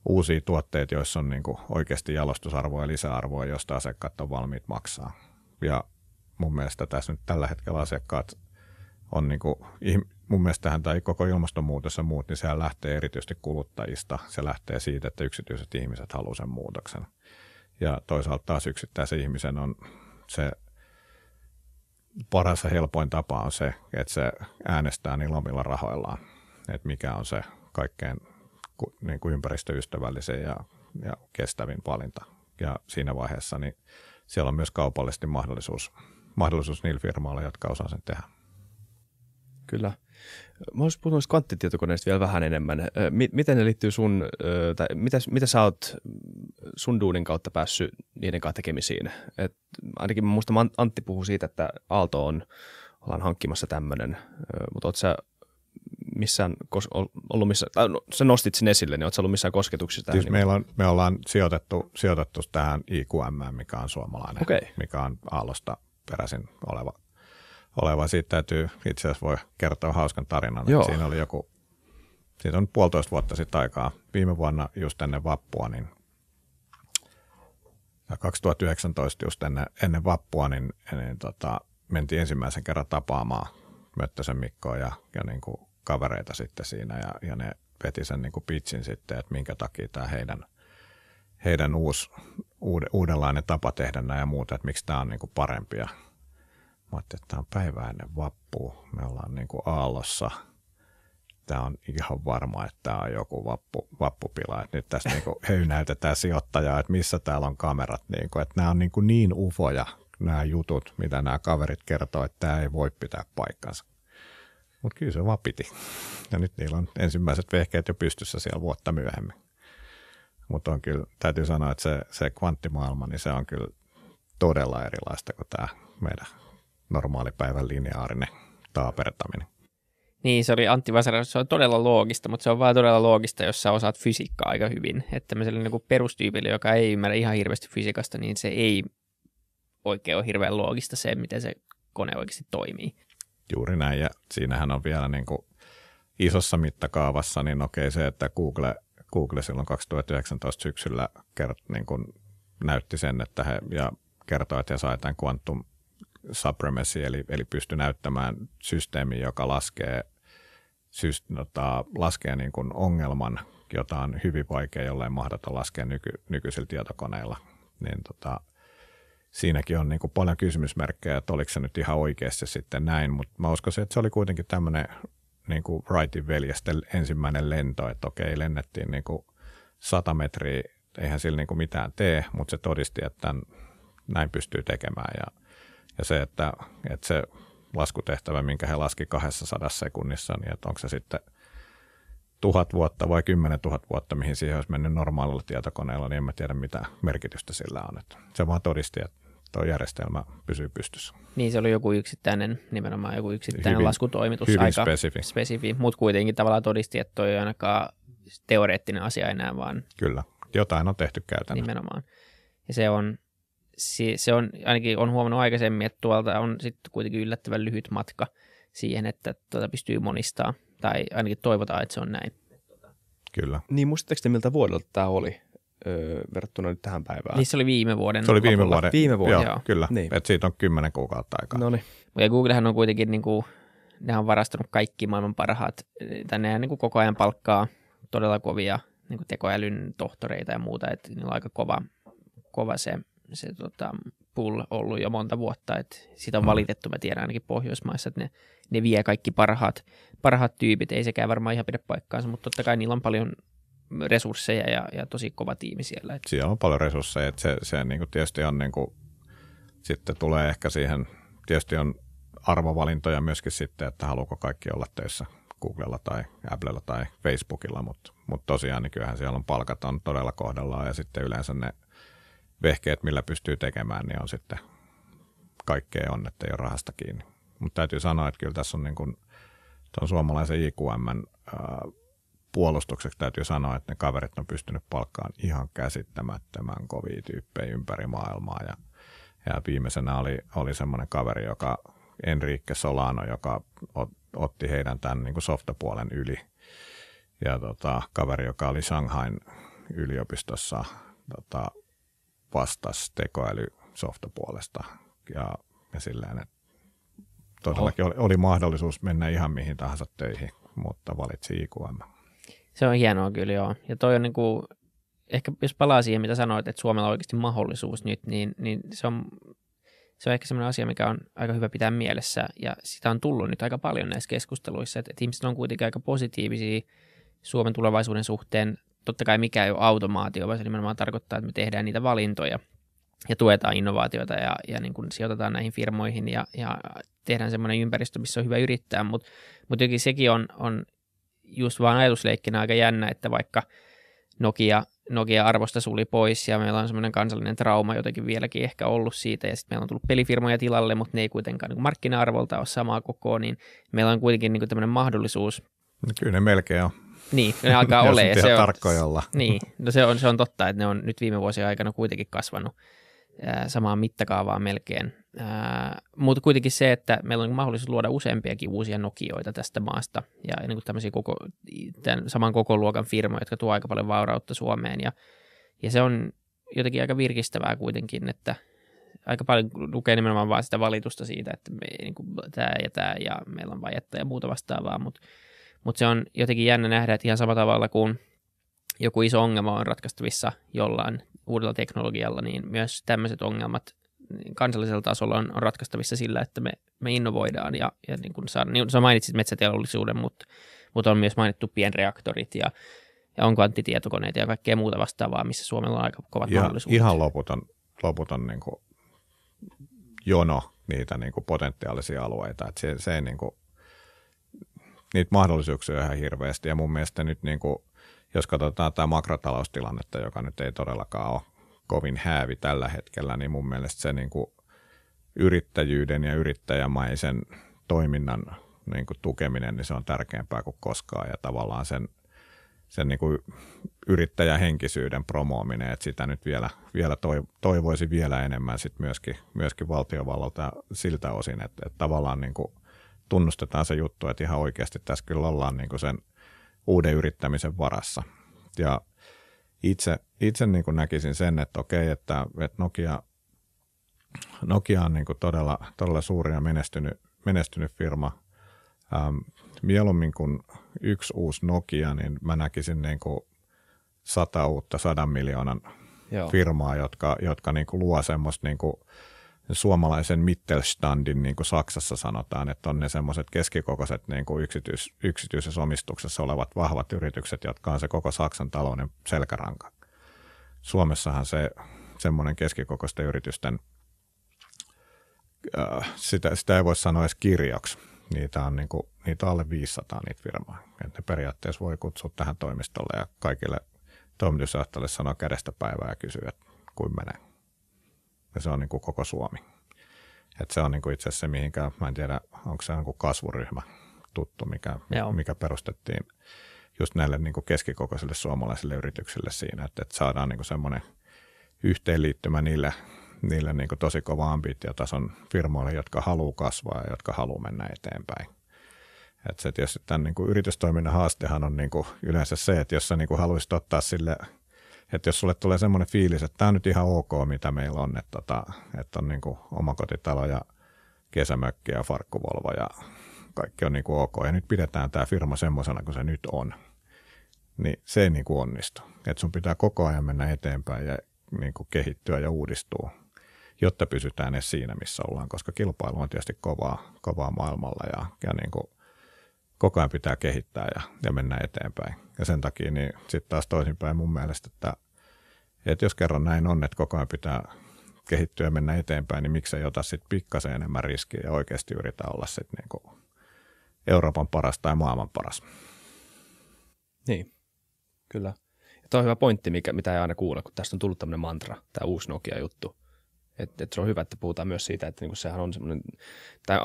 uusia tuotteita, joissa on niin kuin oikeasti jalostusarvoa ja lisäarvoa, josta asiakkaat on valmiit maksaa. Ja mun mielestä tässä nyt tällä hetkellä asiakkaat on niin kuin, mun mielestähän tämä koko ilmastonmuutos ja muut, niin sehän lähtee erityisesti kuluttajista. Se lähtee siitä, että yksityiset ihmiset haluaa sen muutoksen. Ja toisaalta taas yksittäisen ihmisen on se paras ja helpoin tapa on se, että se äänestää niillä omilla rahoillaan, että mikä on se kaikkein niin kuin ympäristöystävällisin ja, ja kestävin valinta. Ja siinä vaiheessa niin siellä on myös kaupallisesti mahdollisuus, mahdollisuus niillä firmoilla, jotka osaa sen tehdä. Kyllä. Mä olisin puhunut noista kvanttitietokoneista vielä vähän enemmän. Miten ne liittyy sun, tai mitä, mitä sä oot sun duunin kautta päässyt niiden kanssa tekemisiin? Et ainakin muista Antti puhuu siitä, että Aalto on, ollaan hankkimassa tämmöinen, mutta oot sä missään, ollut missä tai no, sä nostit sen esille, niin sä ollut missään kosketuksissa tähän? Siis meillä on, me ollaan sijoitettu, sijoitettu tähän IQM, mikä on suomalainen, okay. mikä on Aallosta peräisin oleva oleva. Siitä täytyy itse asiassa voi kertoa hauskan tarinan. Joo. Siinä oli joku, siitä on puolitoista vuotta sitten aikaa. Viime vuonna just ennen vappua, niin 2019 just ennen, ennen vappua, niin, niin tota, mentiin ensimmäisen kerran tapaamaan Möttösen Mikkoa ja, ja niin kuin kavereita sitten siinä ja, ja ne veti sen niin kuin pitchin sitten, että minkä takia tämä heidän, heidän uusi, uudenlainen tapa tehdä näin ja muuta, että miksi tämä on niin kuin parempi ja Mä ajattelin, että tämä on päivä ennen vappua. Me ollaan niin kuin aallossa. Tämä on ihan varma, että tämä on joku vappu, vappupila. Että nyt tässä niin kuin höynäytetään sijoittajaa, että missä täällä on kamerat. Niin kuin, että nämä on niin, kuin niin ufoja nämä jutut, mitä nämä kaverit kertoo, että tämä ei voi pitää paikkansa. Mutta kyllä se vaan piti. Ja nyt niillä on ensimmäiset vehkeet jo pystyssä siellä vuotta myöhemmin. Mutta on kyllä, täytyy sanoa, että se, se kvanttimaailma, niin se on kyllä todella erilaista kuin tämä meidän päivän lineaarinen taapertaminen. Niin, se oli Antti Vasara, se on todella loogista, mutta se on vaan todella loogista, jos sä osaat fysiikkaa aika hyvin. Että tämmöiselle niin perustyypille, joka ei ymmärrä ihan hirveästi fysiikasta, niin se ei oikein ole hirveän loogista se, miten se kone oikeasti toimii. Juuri näin, ja siinähän on vielä niin kuin isossa mittakaavassa, niin okei se, että Google, Google silloin 2019 syksyllä kert, niin kuin näytti sen, että he ja kertoi, että he sai tämän Quantum supremacy, eli, eli pysty näyttämään systeemi, joka laskee, syst, tota, laskee niin kuin ongelman, jota on hyvin vaikea jollain mahdata laskea nyky, nykyisillä tietokoneilla. Niin tota, siinäkin on niin kuin paljon kysymysmerkkejä, että oliko se nyt ihan oikeassa sitten näin, mutta mä uskon, että se oli kuitenkin tämmöinen niin kuin Wrightin veljesten ensimmäinen lento, että okei, lennettiin niin kuin 100 metriä, eihän sillä niin kuin mitään tee, mutta se todisti, että tämän, näin pystyy tekemään ja ja se, että, että se laskutehtävä, minkä he laski 200 sekunnissa, niin että onko se sitten tuhat vuotta vai kymmenen tuhat vuotta, mihin siihen olisi mennyt normaalilla tietokoneella, niin en mä tiedä mitä merkitystä sillä on. Että se vaan todisti, että tuo järjestelmä pysyy pystyssä. Niin, se oli joku yksittäinen, nimenomaan joku yksittäinen hyvin, laskutoimitus. Hyvin aika spesifi. spesifi mutta kuitenkin tavallaan todisti, että toi ei ainakaan teoreettinen asia enää, vaan... Kyllä, jotain on tehty käytännössä. Nimenomaan. Ja se on, se, se on, ainakin on huomannut aikaisemmin, että tuolta on sitten kuitenkin yllättävän lyhyt matka siihen, että tuota pystyy monistaa, tai ainakin toivotaan, että se on näin. Kyllä. Niin muistatteko te, miltä vuodelta tämä oli öö, verrattuna nyt tähän päivään? Niin se oli viime vuoden. Se oli viime lopulla. vuoden. Viime vuoden, joo. joo. Kyllä, niin. että siitä on kymmenen kuukautta aikaa. No niin. Ja Googlehan on kuitenkin, niin kuin, ne on varastanut kaikki maailman parhaat, tai on niin kuin koko ajan palkkaa todella kovia niin kuin tekoälyn tohtoreita ja muuta, että niillä on aika kova, kova se se tota, pull ollut jo monta vuotta, että sitä on mm. valitettu, mä tiedän ainakin Pohjoismaissa, että ne, ne vie kaikki parhaat, parhaat tyypit, ei sekään varmaan ihan pidä paikkaansa, mutta totta kai niillä on paljon resursseja ja, ja tosi kova tiimi siellä. Että. Siellä on paljon resursseja, että se, se niin kuin tietysti on niin kuin, sitten tulee ehkä siihen, tietysti on arvovalintoja myöskin sitten, että haluuko kaikki olla töissä Googlella tai Applella tai Facebookilla, mutta, mutta tosiaan niin kyllähän siellä on palkat on todella kohdallaan ja sitten yleensä ne vehkeet, millä pystyy tekemään, niin on sitten kaikkea on, että ei ole rahasta kiinni. Mutta täytyy sanoa, että kyllä tässä on niin kuin, tuon suomalaisen IQM puolustukseksi täytyy sanoa, että ne kaverit on pystynyt palkkaan ihan käsittämättömän kovia tyyppejä ympäri maailmaa. Ja, ja viimeisenä oli, oli semmoinen kaveri, joka Enrique Solano, joka otti heidän tämän niin kuin softapuolen yli. Ja tota, kaveri, joka oli Shanghain yliopistossa tota, vastasi tekoälysofta puolesta ja, ja tavalla, että todellakin oli, oli mahdollisuus mennä ihan mihin tahansa töihin, mutta valitsi IQM. Se on hienoa kyllä joo. Ja toi on niin kuin, ehkä jos palaa siihen, mitä sanoit, että Suomella on oikeasti mahdollisuus nyt, niin, niin se, on, se on ehkä sellainen asia, mikä on aika hyvä pitää mielessä. Ja sitä on tullut nyt aika paljon näissä keskusteluissa, että, että ihmiset on kuitenkin aika positiivisia Suomen tulevaisuuden suhteen totta kai mikä ei ole automaatio, vaan se nimenomaan tarkoittaa, että me tehdään niitä valintoja ja tuetaan innovaatioita ja, ja niin kuin sijoitetaan näihin firmoihin ja, ja tehdään semmoinen ympäristö, missä on hyvä yrittää, mutta mut jotenkin sekin on, on just vaan ajatusleikkinä aika jännä, että vaikka Nokia, Nokia arvosta suli pois ja meillä on semmoinen kansallinen trauma jotenkin vieläkin ehkä ollut siitä ja sitten meillä on tullut pelifirmoja tilalle, mutta ne ei kuitenkaan niin markkina-arvolta ole samaa kokoa, niin meillä on kuitenkin niin tämmöinen mahdollisuus. Kyllä ne melkein on niin, ne alkaa olemaan. Se on, tarkkoja olla. Niin, no se on, se on totta, että ne on nyt viime vuosien aikana kuitenkin kasvanut samaan mittakaavaan melkein. mutta kuitenkin se, että meillä on mahdollisuus luoda useampiakin uusia Nokioita tästä maasta ja niin kuin tämmöisiä koko, tämän saman koko luokan firmoja, jotka tuo aika paljon vaurautta Suomeen ja, ja se on jotenkin aika virkistävää kuitenkin, että aika paljon lukee nimenomaan vain sitä valitusta siitä, että me, niin kuin, tämä ja tämä ja meillä on vajetta ja muuta vastaavaa, mutta mutta se on jotenkin jännä nähdä, että ihan sama tavalla kuin joku iso ongelma on ratkaistavissa jollain uudella teknologialla, niin myös tämmöiset ongelmat niin kansallisella tasolla on, on ratkaistavissa sillä, että me, me innovoidaan ja, ja niin kuin saa, niin sä mainitsit metsäteollisuuden, mutta mut on myös mainittu pienreaktorit ja, ja on kvanttitietokoneita ja kaikkea muuta vastaavaa, missä Suomella on aika kovat ja, mahdollisuudet. Ihan loputon, loputon niin kuin jono niitä niin kuin potentiaalisia alueita, että se, se ei niin kuin niitä mahdollisuuksia ihan hirveästi ja mun mielestä nyt niin kuin, jos katsotaan tämä makrotaloustilannetta, joka nyt ei todellakaan ole kovin häävi tällä hetkellä, niin mun mielestä se niin kuin yrittäjyyden ja yrittäjämaisen toiminnan niin kuin tukeminen, niin se on tärkeämpää kuin koskaan ja tavallaan sen, sen niin kuin yrittäjähenkisyyden promoominen, että sitä nyt vielä, vielä toivoisi vielä enemmän sit myöskin, myöskin valtiovallalta siltä osin, että, että tavallaan niin kuin – tunnustetaan se juttu, että ihan oikeasti tässä kyllä ollaan niin kuin sen uuden yrittämisen varassa. Ja itse, itse niin kuin näkisin sen, että okei, että, että Nokia, Nokia on niin kuin todella, todella suuri ja menestynyt, menestynyt firma. Ähm, mieluummin kuin yksi uusi Nokia, niin mä näkisin niin kuin sata uutta sadan miljoonan Joo. firmaa, jotka, jotka niin kuin luo semmoista niin kuin suomalaisen Mittelstandin, niin kuin Saksassa sanotaan, että on ne semmoiset keskikokoiset niin kuin yksityis, yksityisessä omistuksessa olevat vahvat yritykset, jotka on se koko Saksan talouden selkäranka. Suomessahan se semmoinen keskikokoisten yritysten, äh, sitä, sitä ei voi sanoa edes kirjaksi. Niitä on, niin kuin, niitä on alle 500 niitä firmaa. Et ne periaatteessa voi kutsua tähän toimistolle ja kaikille toimitusjohtajalle sanoa kädestä päivää ja kysyä, että kuin menee ja se on niin kuin koko Suomi. Et se on niin kuin itse asiassa mihinkä, mä en tiedä, onko se niin kuin kasvuryhmä tuttu, mikä, Joo. mikä perustettiin just näille niin kuin keskikokoisille suomalaisille yrityksille siinä, että, että saadaan niin semmoinen yhteenliittymä niille, niille niin kuin tosi kova ambitiotason firmoille, jotka haluaa kasvaa ja jotka haluaa mennä eteenpäin. Että se tietysti tämän niin kuin yritystoiminnan haastehan on niin kuin yleensä se, että jos sä niin kuin haluaisit ottaa sille – että jos sulle tulee semmoinen fiilis, että tämä on nyt ihan ok, mitä meillä on, että, että, tota, että on niin kuin omakotitalo ja kesämökki ja farkkuvolvo ja kaikki on niin kuin ok, ja nyt pidetään tämä firma semmoisena kuin se nyt on, niin se ei niin kuin onnistu. että sun pitää koko ajan mennä eteenpäin ja niin kuin kehittyä ja uudistua, jotta pysytään edes siinä, missä ollaan, koska kilpailu on tietysti kovaa, kovaa maailmalla ja, ja niin kuin koko ajan pitää kehittää ja, ja mennä eteenpäin. Ja sen takia niin sitten taas toisinpäin mun mielestä, että, että jos kerran näin on, että koko ajan pitää kehittyä ja mennä eteenpäin, niin miksei ota sitten pikkasen enemmän riskiä ja oikeasti yritä olla sitten niinku Euroopan paras tai maailman paras. Niin, kyllä. Ja toi on hyvä pointti, mikä, mitä ei aina kuule, kun tästä on tullut tämmöinen mantra, tämä uusi Nokia-juttu. Et, et se on hyvä, että puhutaan myös siitä, että niinku sehän on semmoinen, tai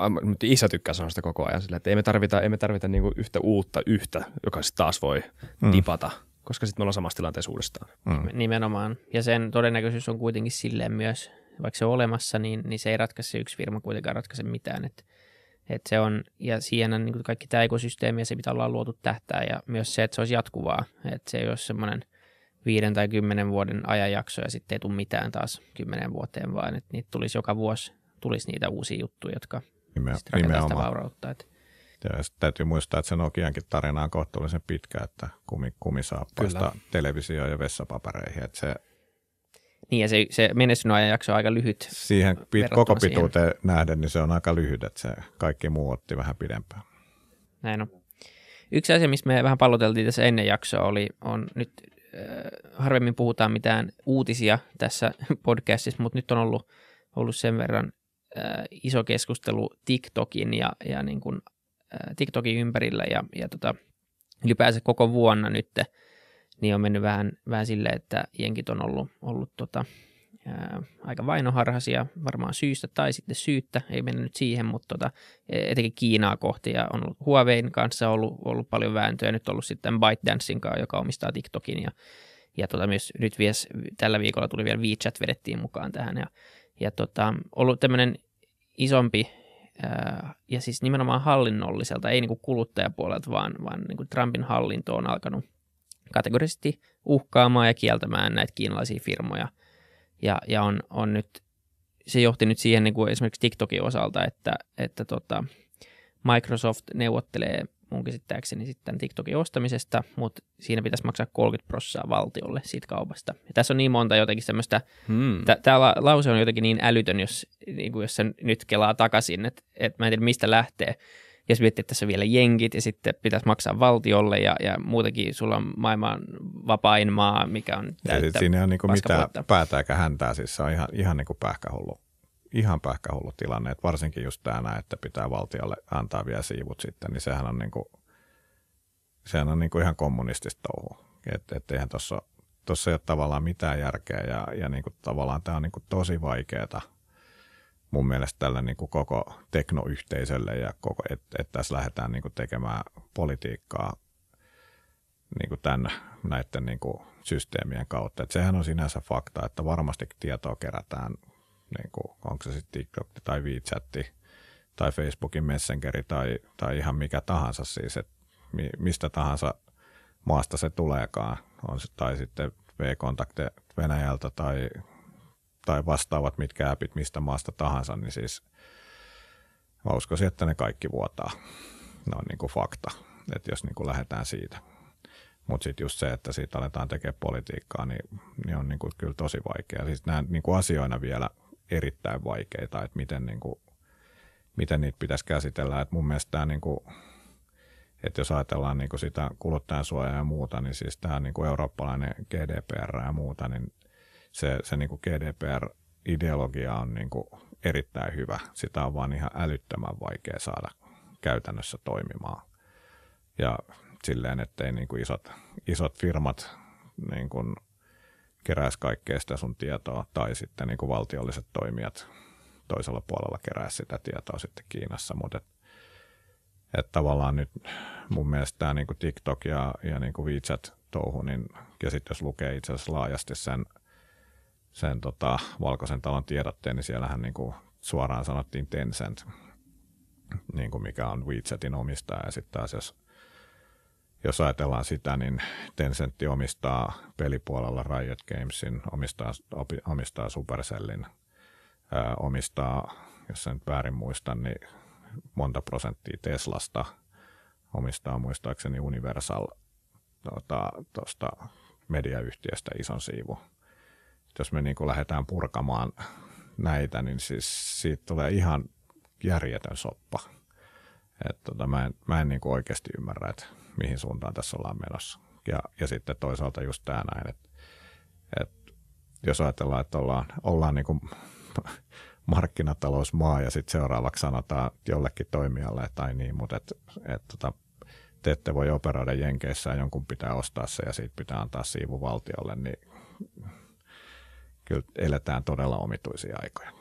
isä tykkää sanoa sitä koko ajan sillä, että ei me tarvita, ei me tarvita niinku yhtä uutta yhtä, joka sitten taas voi mm. tipata, koska sitten me ollaan samassa tilanteessa uudestaan. Mm. Nimenomaan. Ja sen todennäköisyys on kuitenkin silleen myös, vaikka se on olemassa, niin, niin se ei ratkaise, se yksi firma kuitenkaan ratkaise mitään. Et, et se on, ja siihen on niin kaikki tämä ekosysteemi ja se, mitä olla luotu tähtää, ja myös se, että se olisi jatkuvaa. Että se ei ole semmoinen – viiden tai kymmenen vuoden ajanjakso ja sitten ei tule mitään taas kymmenen vuoteen, vaan että niitä tulisi joka vuosi tulisi niitä uusia juttuja, jotka Nime, sitä vaurautta. Että ja täytyy muistaa, että se Nokiankin tarina on kohtuullisen pitkä, että kumi, kumisaappaista televisio ja vessapapereihin. Että se, niin ja se, se menestynyt ajanjakso on aika lyhyt. Siihen pit, koko pituuteen siihen. nähden niin se on aika lyhyt, että se kaikki muu otti vähän pidempään. Näin on. Yksi asia, missä me vähän palloteltiin tässä ennen jaksoa, oli, on nyt harvemmin puhutaan mitään uutisia tässä podcastissa, mutta nyt on ollut, ollut sen verran iso keskustelu TikTokin ja, ja niin kuin, TikTokin ympärillä ja, ja tota, ylipäänsä koko vuonna nyt niin on mennyt vähän, vähän silleen, että jenkit on ollut, ollut tota, aika vainoharhaisia varmaan syystä tai sitten syyttä, ei mennä nyt siihen, mutta tota, e, etenkin Kiinaa kohti ja on ollut Huawein kanssa ollut, ollut paljon vääntöä, nyt ollut sitten ByteDancein kanssa, joka omistaa TikTokin ja, ja tota, myös nyt vies, tällä viikolla tuli vielä WeChat vedettiin mukaan tähän ja, ja tota, ollut tämmöinen isompi ja siis nimenomaan hallinnolliselta, ei niin kuin kuluttajapuolelta, vaan, vaan niin kuin Trumpin hallinto on alkanut kategorisesti uhkaamaan ja kieltämään näitä kiinalaisia firmoja – ja, ja on, on nyt, se johti nyt siihen niin kuin esimerkiksi TikTokin osalta, että, että tota, Microsoft neuvottelee mun käsittääkseni sitten TikTokin ostamisesta, mutta siinä pitäisi maksaa 30 prosenttia valtiolle siitä kaupasta. Ja tässä on niin monta jotenkin semmoista, hmm. tämä la, lause on jotenkin niin älytön, jos, niin kuin jos sen nyt kelaa takaisin, että et mä en tiedä mistä lähtee ja jos miettii, että tässä on vielä jenkit ja sitten pitäisi maksaa valtiolle ja, ja muutenkin sulla on maailman vapain maa, mikä on täyttä Siinä on niin kuin mitään päätä eikä häntää, siis se on ihan, ihan niin kuin pähkähullu, ihan pähkähullu tilanne, että varsinkin just tämä, että pitää valtiolle antaa vielä siivut sitten, niin sehän on, niin kuin, sehän on niin kuin ihan kommunistista touhua, että et eihän tuossa tuossa ei ole tavallaan mitään järkeä ja, ja niin kuin tavallaan tämä on niin kuin tosi vaikeaa mun mielestä tällä niin kuin koko teknoyhteisölle ja koko, että et tässä lähdetään niin kuin tekemään politiikkaa niin kuin tämän, näiden niin kuin systeemien kautta. Et sehän on sinänsä fakta, että varmasti tietoa kerätään, niin kuin, onko se sitten TikTok tai WeChat tai Facebookin Messengeri tai, tai ihan mikä tahansa siis, että mistä tahansa maasta se tuleekaan, on se, tai sitten V-kontakte Venäjältä tai tai vastaavat mitkä äpit mistä maasta tahansa, niin siis mä uskoisin, että ne kaikki vuotaa. Ne on niin kuin fakta, että jos niin kuin lähdetään siitä. Mutta sitten just se, että siitä aletaan tekemään politiikkaa, niin, niin on niin kuin kyllä tosi vaikea. Siis nämä niin kuin asioina vielä erittäin vaikeita, että miten, niin kuin, miten niitä pitäisi käsitellä. Et mun mielestä tämä, niin kuin, että jos ajatellaan niin kuin sitä kuluttajansuojaa ja muuta, niin siis tämä niin kuin eurooppalainen GDPR ja muuta, niin se, se niin kuin GDPR-ideologia on niin kuin erittäin hyvä. Sitä on vaan ihan älyttömän vaikea saada käytännössä toimimaan. Ja silleen, ettei niin kuin isot, isot firmat niin kuin keräisi kaikkea sitä sun tietoa, tai sitten niin kuin valtiolliset toimijat toisella puolella keräisi sitä tietoa sitten Kiinassa, mutta et, et tavallaan nyt mun mielestä tämä niin TikTok ja, ja niin kuin WeChat touhu, niin, ja sitten jos lukee itse asiassa laajasti sen – sen tota, valkoisen talon tiedotteen, niin siellähän niin kuin suoraan sanottiin Tencent, niin kuin mikä on WeChatin omistaja. Ja sitten taas jos, jos ajatellaan sitä, niin Tencent omistaa pelipuolella Riot Gamesin, omistaa, opi, omistaa Supercellin, ää, omistaa, jos en nyt väärin muista, niin monta prosenttia Teslasta, omistaa muistaakseni Universal tuosta tota, mediayhtiöstä ison siivun jos me niin kuin lähdetään purkamaan näitä, niin siis siitä tulee ihan järjetön soppa. että tota, mä en, mä en niin kuin oikeasti ymmärrä, että mihin suuntaan tässä ollaan menossa. Ja, ja sitten toisaalta just tämä näin, että, että jos ajatellaan, että ollaan, ollaan niin kuin markkinatalousmaa ja sitten seuraavaksi sanotaan jollekin toimijalle tai niin, mutta et, et, tota, te ette voi operoida Jenkeissä ja jonkun pitää ostaa se ja siitä pitää antaa siivu valtiolle, niin kyllä eletään todella omituisia aikoja.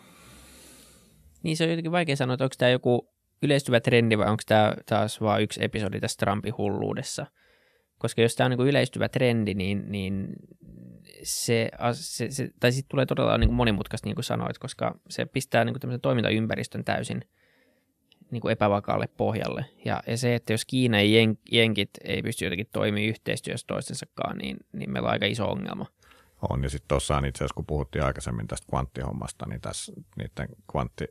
Niin se on jotenkin vaikea sanoa, että onko tämä joku yleistyvä trendi vai onko tämä taas vain yksi episodi tässä Trumpin hulluudessa. Koska jos tämä on niin yleistyvä trendi, niin, niin se, se, se, tai sitten tulee todella niin monimutkaista, niin kuin sanoit, koska se pistää niin tämmöisen toimintaympäristön täysin niin kuin epävakaalle pohjalle. Ja, ja se, että jos Kiina ja jen, jenkit ei pysty jotenkin toimimaan yhteistyössä toistensakaan, niin, niin meillä on aika iso ongelma – on. Ja sitten tuossa itse asiassa, kun puhuttiin aikaisemmin tästä kvanttihommasta, niin tässä niiden kvantti,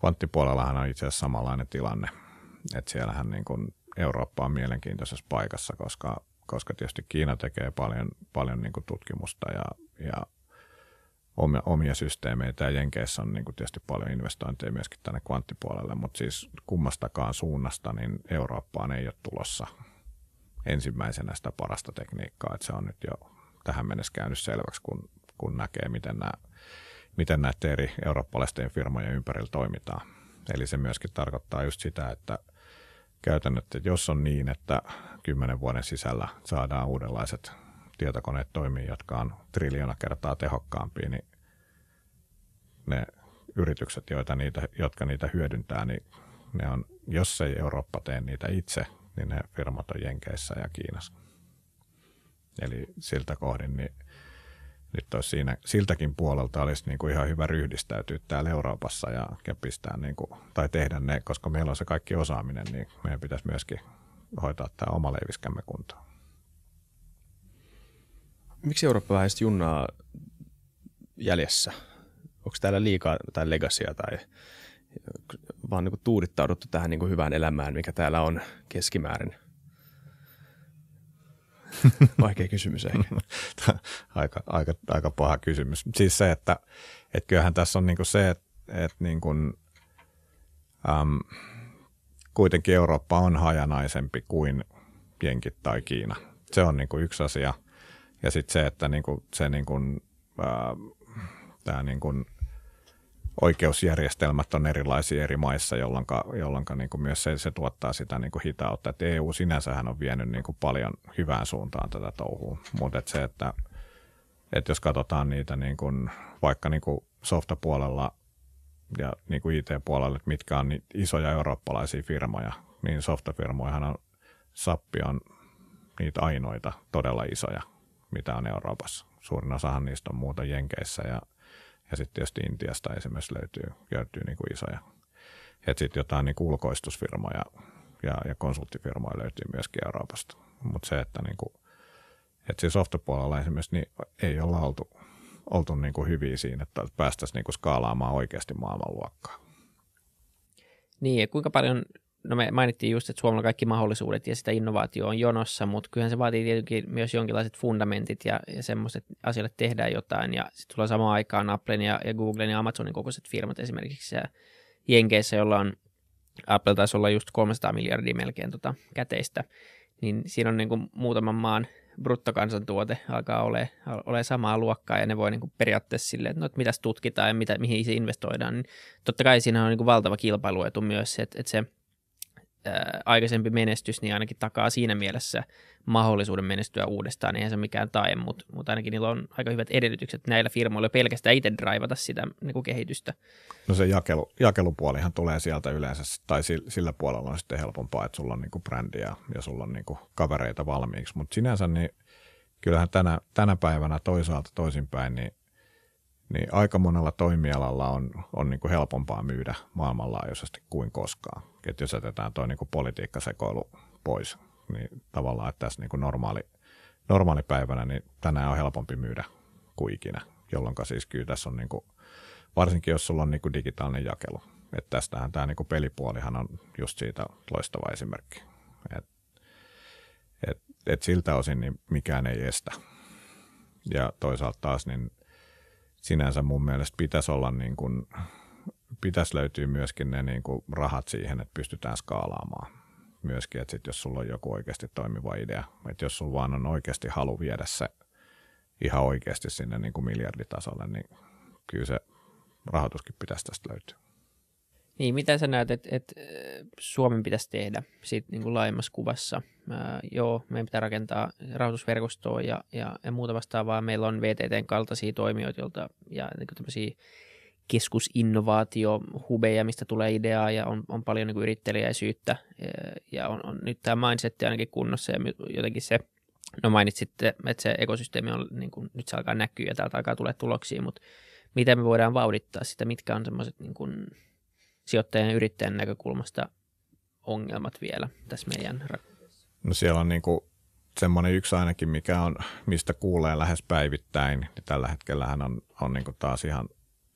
kvanttipuolellahan on itse asiassa samanlainen tilanne. Että siellähän niin kun Eurooppa on mielenkiintoisessa paikassa, koska, koska tietysti Kiina tekee paljon, paljon niin tutkimusta ja, ja omia, omia systeemeitä ja Jenkeissä on niin kuin tietysti paljon investointeja myöskin tänne kvanttipuolelle, mutta siis kummastakaan suunnasta niin Eurooppaan ei ole tulossa ensimmäisenä sitä parasta tekniikkaa, että se on nyt jo tähän mennessä käynyt selväksi, kun, kun näkee, miten, nämä, miten näiden eri eurooppalaisten firmojen ympärillä toimitaan. Eli se myöskin tarkoittaa just sitä, että käytännöt, että jos on niin, että kymmenen vuoden sisällä saadaan uudenlaiset tietokoneet toimii, jotka on triljoona kertaa tehokkaampia, niin ne yritykset, joita niitä, jotka niitä hyödyntää, niin ne on, jos ei Eurooppa tee niitä itse, niin ne firmat on Jenkeissä ja Kiinassa. Eli siltä kohdin niin nyt olisi siinä, siltäkin puolelta olisi niin kuin ihan hyvä ryhdistäytyä täällä Euroopassa ja, ja pistää niin kuin, tai tehdä ne, koska meillä on se kaikki osaaminen, niin meidän pitäisi myöskin hoitaa tämä oma leiviskämme kuntoon. Miksi Eurooppa vähän junnaa jäljessä? Onko täällä liikaa tai legasia tai vaan niin kuin tuudittauduttu tähän niin kuin hyvään elämään, mikä täällä on keskimäärin – Vaikea kysymys ehkä. aika, aika, aika paha kysymys. Siis se, että et kyllähän tässä on niinku se, että et niinku, ähm, kuitenkin Eurooppa on hajanaisempi kuin Jenkit tai Kiina. Se on niinku yksi asia. Ja sitten se, että niinku, se niinku, äh, tämä niinku, oikeusjärjestelmät on erilaisia eri maissa, jolloin, jolloin niin kuin myös se, se tuottaa sitä niin kuin hitautta. Et EU sinänsähän on vienyt niin kuin paljon hyvään suuntaan tätä touhua, mutta et se, että et jos katsotaan niitä niin kuin, vaikka niin kuin softapuolella ja niin kuin IT-puolella, että mitkä on niin isoja eurooppalaisia firmoja, niin softafirmoihan on, Sappi on niitä ainoita todella isoja, mitä on Euroopassa. Suurin osahan niistä on muuta Jenkeissä ja – ja sitten tietysti Intiasta esimerkiksi löytyy, löytyy niin kuin isoja. Niinku ja sitten jotain niin ulkoistusfirmoja ja, ja konsulttifirmoja löytyy myöskin Euroopasta. Mutta se, että niin kuin, et siis softapuolella esimerkiksi niin ei olla oltu, oltu niin kuin hyviä siinä, että päästäisiin niin kuin skaalaamaan oikeasti maailmanluokkaa. Niin, ja kuinka paljon no me mainittiin just, että Suomella kaikki mahdollisuudet ja sitä innovaatio on jonossa, mutta kyllähän se vaatii tietenkin myös jonkinlaiset fundamentit ja, ja semmoiset asialle tehdään jotain. Ja sitten tulee samaan aikaan Applen ja, ja Googlen ja Amazonin kokoiset firmat esimerkiksi ja Jenkeissä, jolla on Apple taisi olla just 300 miljardia melkein tota käteistä, niin siinä on niin kuin muutaman maan bruttokansantuote alkaa ole, ole samaa luokkaa ja ne voi niin kuin periaatteessa silleen, että no, että mitäs tutkitaan ja mitä, mihin se investoidaan, niin totta kai siinä on niin kuin valtava kilpailuetu myös, että, että se – Äh, aikaisempi menestys, niin ainakin takaa siinä mielessä mahdollisuuden menestyä uudestaan. Eihän se mikään tae, mutta, mutta ainakin niillä on aika hyvät edellytykset näillä firmoilla pelkästään itse draivata sitä niin kuin kehitystä. No se jakelu, jakelupuolihan tulee sieltä yleensä, tai sillä puolella on sitten helpompaa, että sulla on niin kuin brändiä ja sulla on niin kuin kavereita valmiiksi, mutta sinänsä niin kyllähän tänä, tänä päivänä toisaalta toisinpäin, niin niin aika monella toimialalla on, on niin kuin helpompaa myydä maailmanlaajuisesti kuin koskaan. Et jos jätetään tuo niin politiikkasekoilu pois, niin tavallaan että tässä niin kuin normaali, normaalipäivänä niin tänään on helpompi myydä kuin ikinä, jolloin siis kyllä tässä on niin kuin, varsinkin jos sulla on niin kuin digitaalinen jakelu. Et tästähän tämä niin kuin pelipuolihan on just siitä loistava esimerkki. Et, et, et siltä osin niin mikään ei estä. Ja toisaalta taas niin sinänsä mun mielestä pitäisi olla niin kuin, pitäisi löytyä myöskin ne niin kuin rahat siihen, että pystytään skaalaamaan myöskin, että sit jos sulla on joku oikeasti toimiva idea, että jos sulla vaan on oikeasti halu viedä se ihan oikeasti sinne niin kuin miljarditasolle, niin kyllä se rahoituskin pitäisi tästä löytyä. Niin, mitä sä näet, että et äh, Suomen pitäisi tehdä siitä niin kuin laajemmassa kuvassa? Ää, äh, joo, meidän pitää rakentaa rahoitusverkostoa ja, ja, ja muuta vastaavaa. Meillä on VTTn kaltaisia toimijoita joilta, ja niin tämmöisiä keskusinnovaatiohubeja, mistä tulee ideaa ja on, on paljon niin kuin yrittelijäisyyttä äh, ja on, on nyt tämä mindset ainakin kunnossa ja jotenkin se, no mainitsitte, että se ekosysteemi on niin kuin, nyt se alkaa näkyä ja täältä alkaa tulla tuloksia, mutta miten me voidaan vauhdittaa sitä, mitkä on semmoiset niin kuin, sijoittajan yrittäjän näkökulmasta ongelmat vielä tässä meidän rakenteessa? No siellä on niin kuin semmoinen yksi ainakin, mikä on, mistä kuulee lähes päivittäin. niin tällä hetkellähän on, on niin kuin taas ihan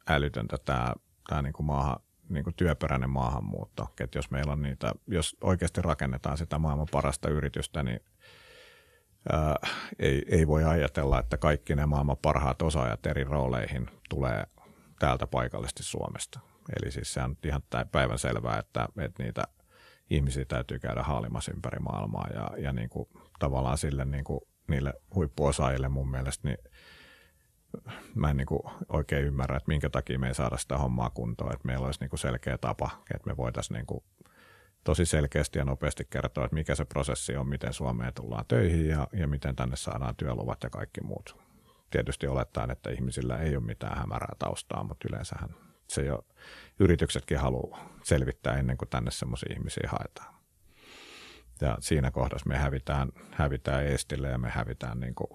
älytöntä tämä, tämä niin kuin maahan, niin kuin työperäinen maahanmuutto. Että jos meillä on niitä, jos oikeasti rakennetaan sitä maailman parasta yritystä, niin ää, äh, ei, ei voi ajatella, että kaikki ne maailman parhaat osaajat eri rooleihin tulee täältä paikallisesti Suomesta Eli siis se on ihan päivän selvää, että, että niitä ihmisiä täytyy käydä haalimassa ympäri maailmaa ja, ja niin kuin, tavallaan sille niin kuin, niille huippuosaajille mun mielestä niin mä en niin kuin oikein ymmärrä, että minkä takia me ei saada sitä hommaa kuntoon, että meillä olisi niin kuin selkeä tapa, että me voitaisiin niin kuin tosi selkeästi ja nopeasti kertoa, että mikä se prosessi on, miten Suomeen tullaan töihin ja, ja miten tänne saadaan työluvat ja kaikki muut. Tietysti olettaen, että ihmisillä ei ole mitään hämärää taustaa, mutta yleensähän se jo yrityksetkin haluaa selvittää ennen kuin tänne semmoisia ihmisiä haetaan. Ja siinä kohdassa me hävitään, hävitään Eestille ja me hävitään niin kuin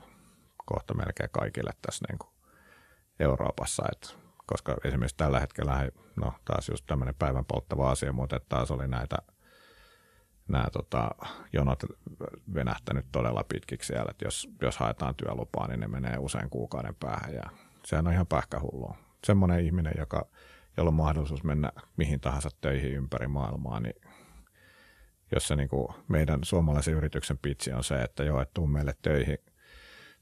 kohta melkein kaikille tässä niin kuin Euroopassa. Et koska esimerkiksi tällä hetkellä, no taas just tämmöinen päivän polttava asia, mutta taas oli näitä nämä tota, jonot venähtänyt todella pitkiksi siellä, että jos, jos haetaan työlupaa, niin ne menee usein kuukauden päähän ja sehän on ihan pähkähullua semmoinen ihminen, joka, jolla on mahdollisuus mennä mihin tahansa töihin ympäri maailmaa, niin jos se niin kuin meidän suomalaisen yrityksen pitsi on se, että joo, että tuu meille töihin,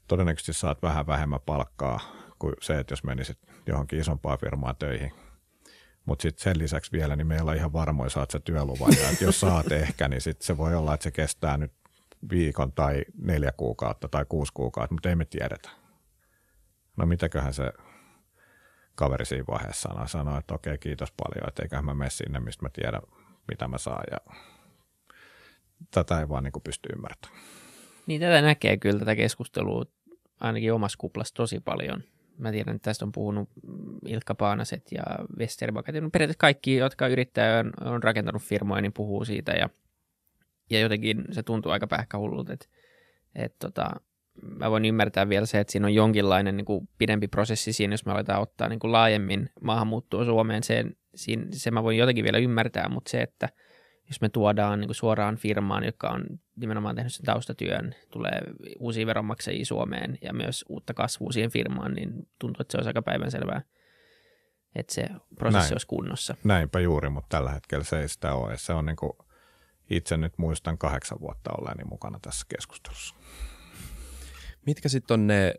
todennäköisesti saat vähän vähemmän palkkaa kuin se, että jos menisit johonkin isompaan firmaan töihin. Mutta sitten sen lisäksi vielä, niin meillä on ihan varmoin, saat se työluvan. Ja jos saat ehkä, niin sitten se voi olla, että se kestää nyt viikon tai neljä kuukautta tai kuusi kuukautta, mutta ei me tiedetä. No mitäköhän se kaveri siinä vaiheessa sanoi, että okei, okay, kiitos paljon, että eiköhän mä mene sinne, mistä mä tiedän, mitä mä saan. Ja tätä ei vaan niin kuin pysty ymmärtämään. Niin tätä näkee kyllä tätä keskustelua ainakin omassa kuplassa tosi paljon. Mä tiedän, että tästä on puhunut Ilkka Paanaset ja Westerbakat. No periaatteessa kaikki, jotka yrittää on, on rakentanut firmoja, niin puhuu siitä. Ja, ja jotenkin se tuntuu aika pähkähullulta, että, että tota, mä voin ymmärtää vielä se, että siinä on jonkinlainen niin kuin pidempi prosessi siinä, jos me aletaan ottaa niin kuin laajemmin maahanmuuttoa Suomeen, sen, siinä, se mä voin jotenkin vielä ymmärtää, mutta se, että jos me tuodaan niin kuin suoraan firmaan, joka on nimenomaan tehnyt sen taustatyön, tulee uusia veronmaksajia Suomeen ja myös uutta kasvua siihen firmaan, niin tuntuu, että se olisi aika päivänselvää, että se prosessi Näin. olisi kunnossa. Näinpä juuri, mutta tällä hetkellä se ei sitä ole. Se on niin kuin, itse nyt muistan kahdeksan vuotta olleeni mukana tässä keskustelussa. Mitkä sitten on ne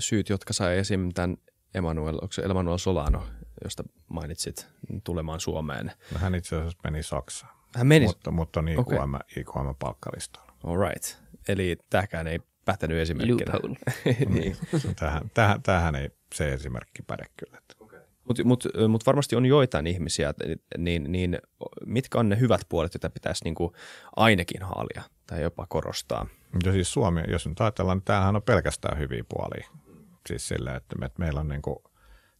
syyt, jotka sai esim. tämän Emanuel, onko se Emanuel Solano, josta mainitsit, tulemaan Suomeen? No hän itse asiassa meni Saksaan. Hän meni? Mutta, mutta on IKM, okay. IQM palkkalistalla. All right. Eli tämäkään ei pätänyt esimerkkinä. niin. Mm. tähän, tähän, tähän ei se esimerkki päde kyllä. Mutta mut, mut varmasti on joitain ihmisiä, niin, niin mitkä on ne hyvät puolet, joita pitäisi niinku ainakin haalia tai jopa korostaa? Ja siis Suomi, jos nyt ajatellaan, niin tämähän on pelkästään hyviä puolia. Siis sille, että, me, meillä on niinku,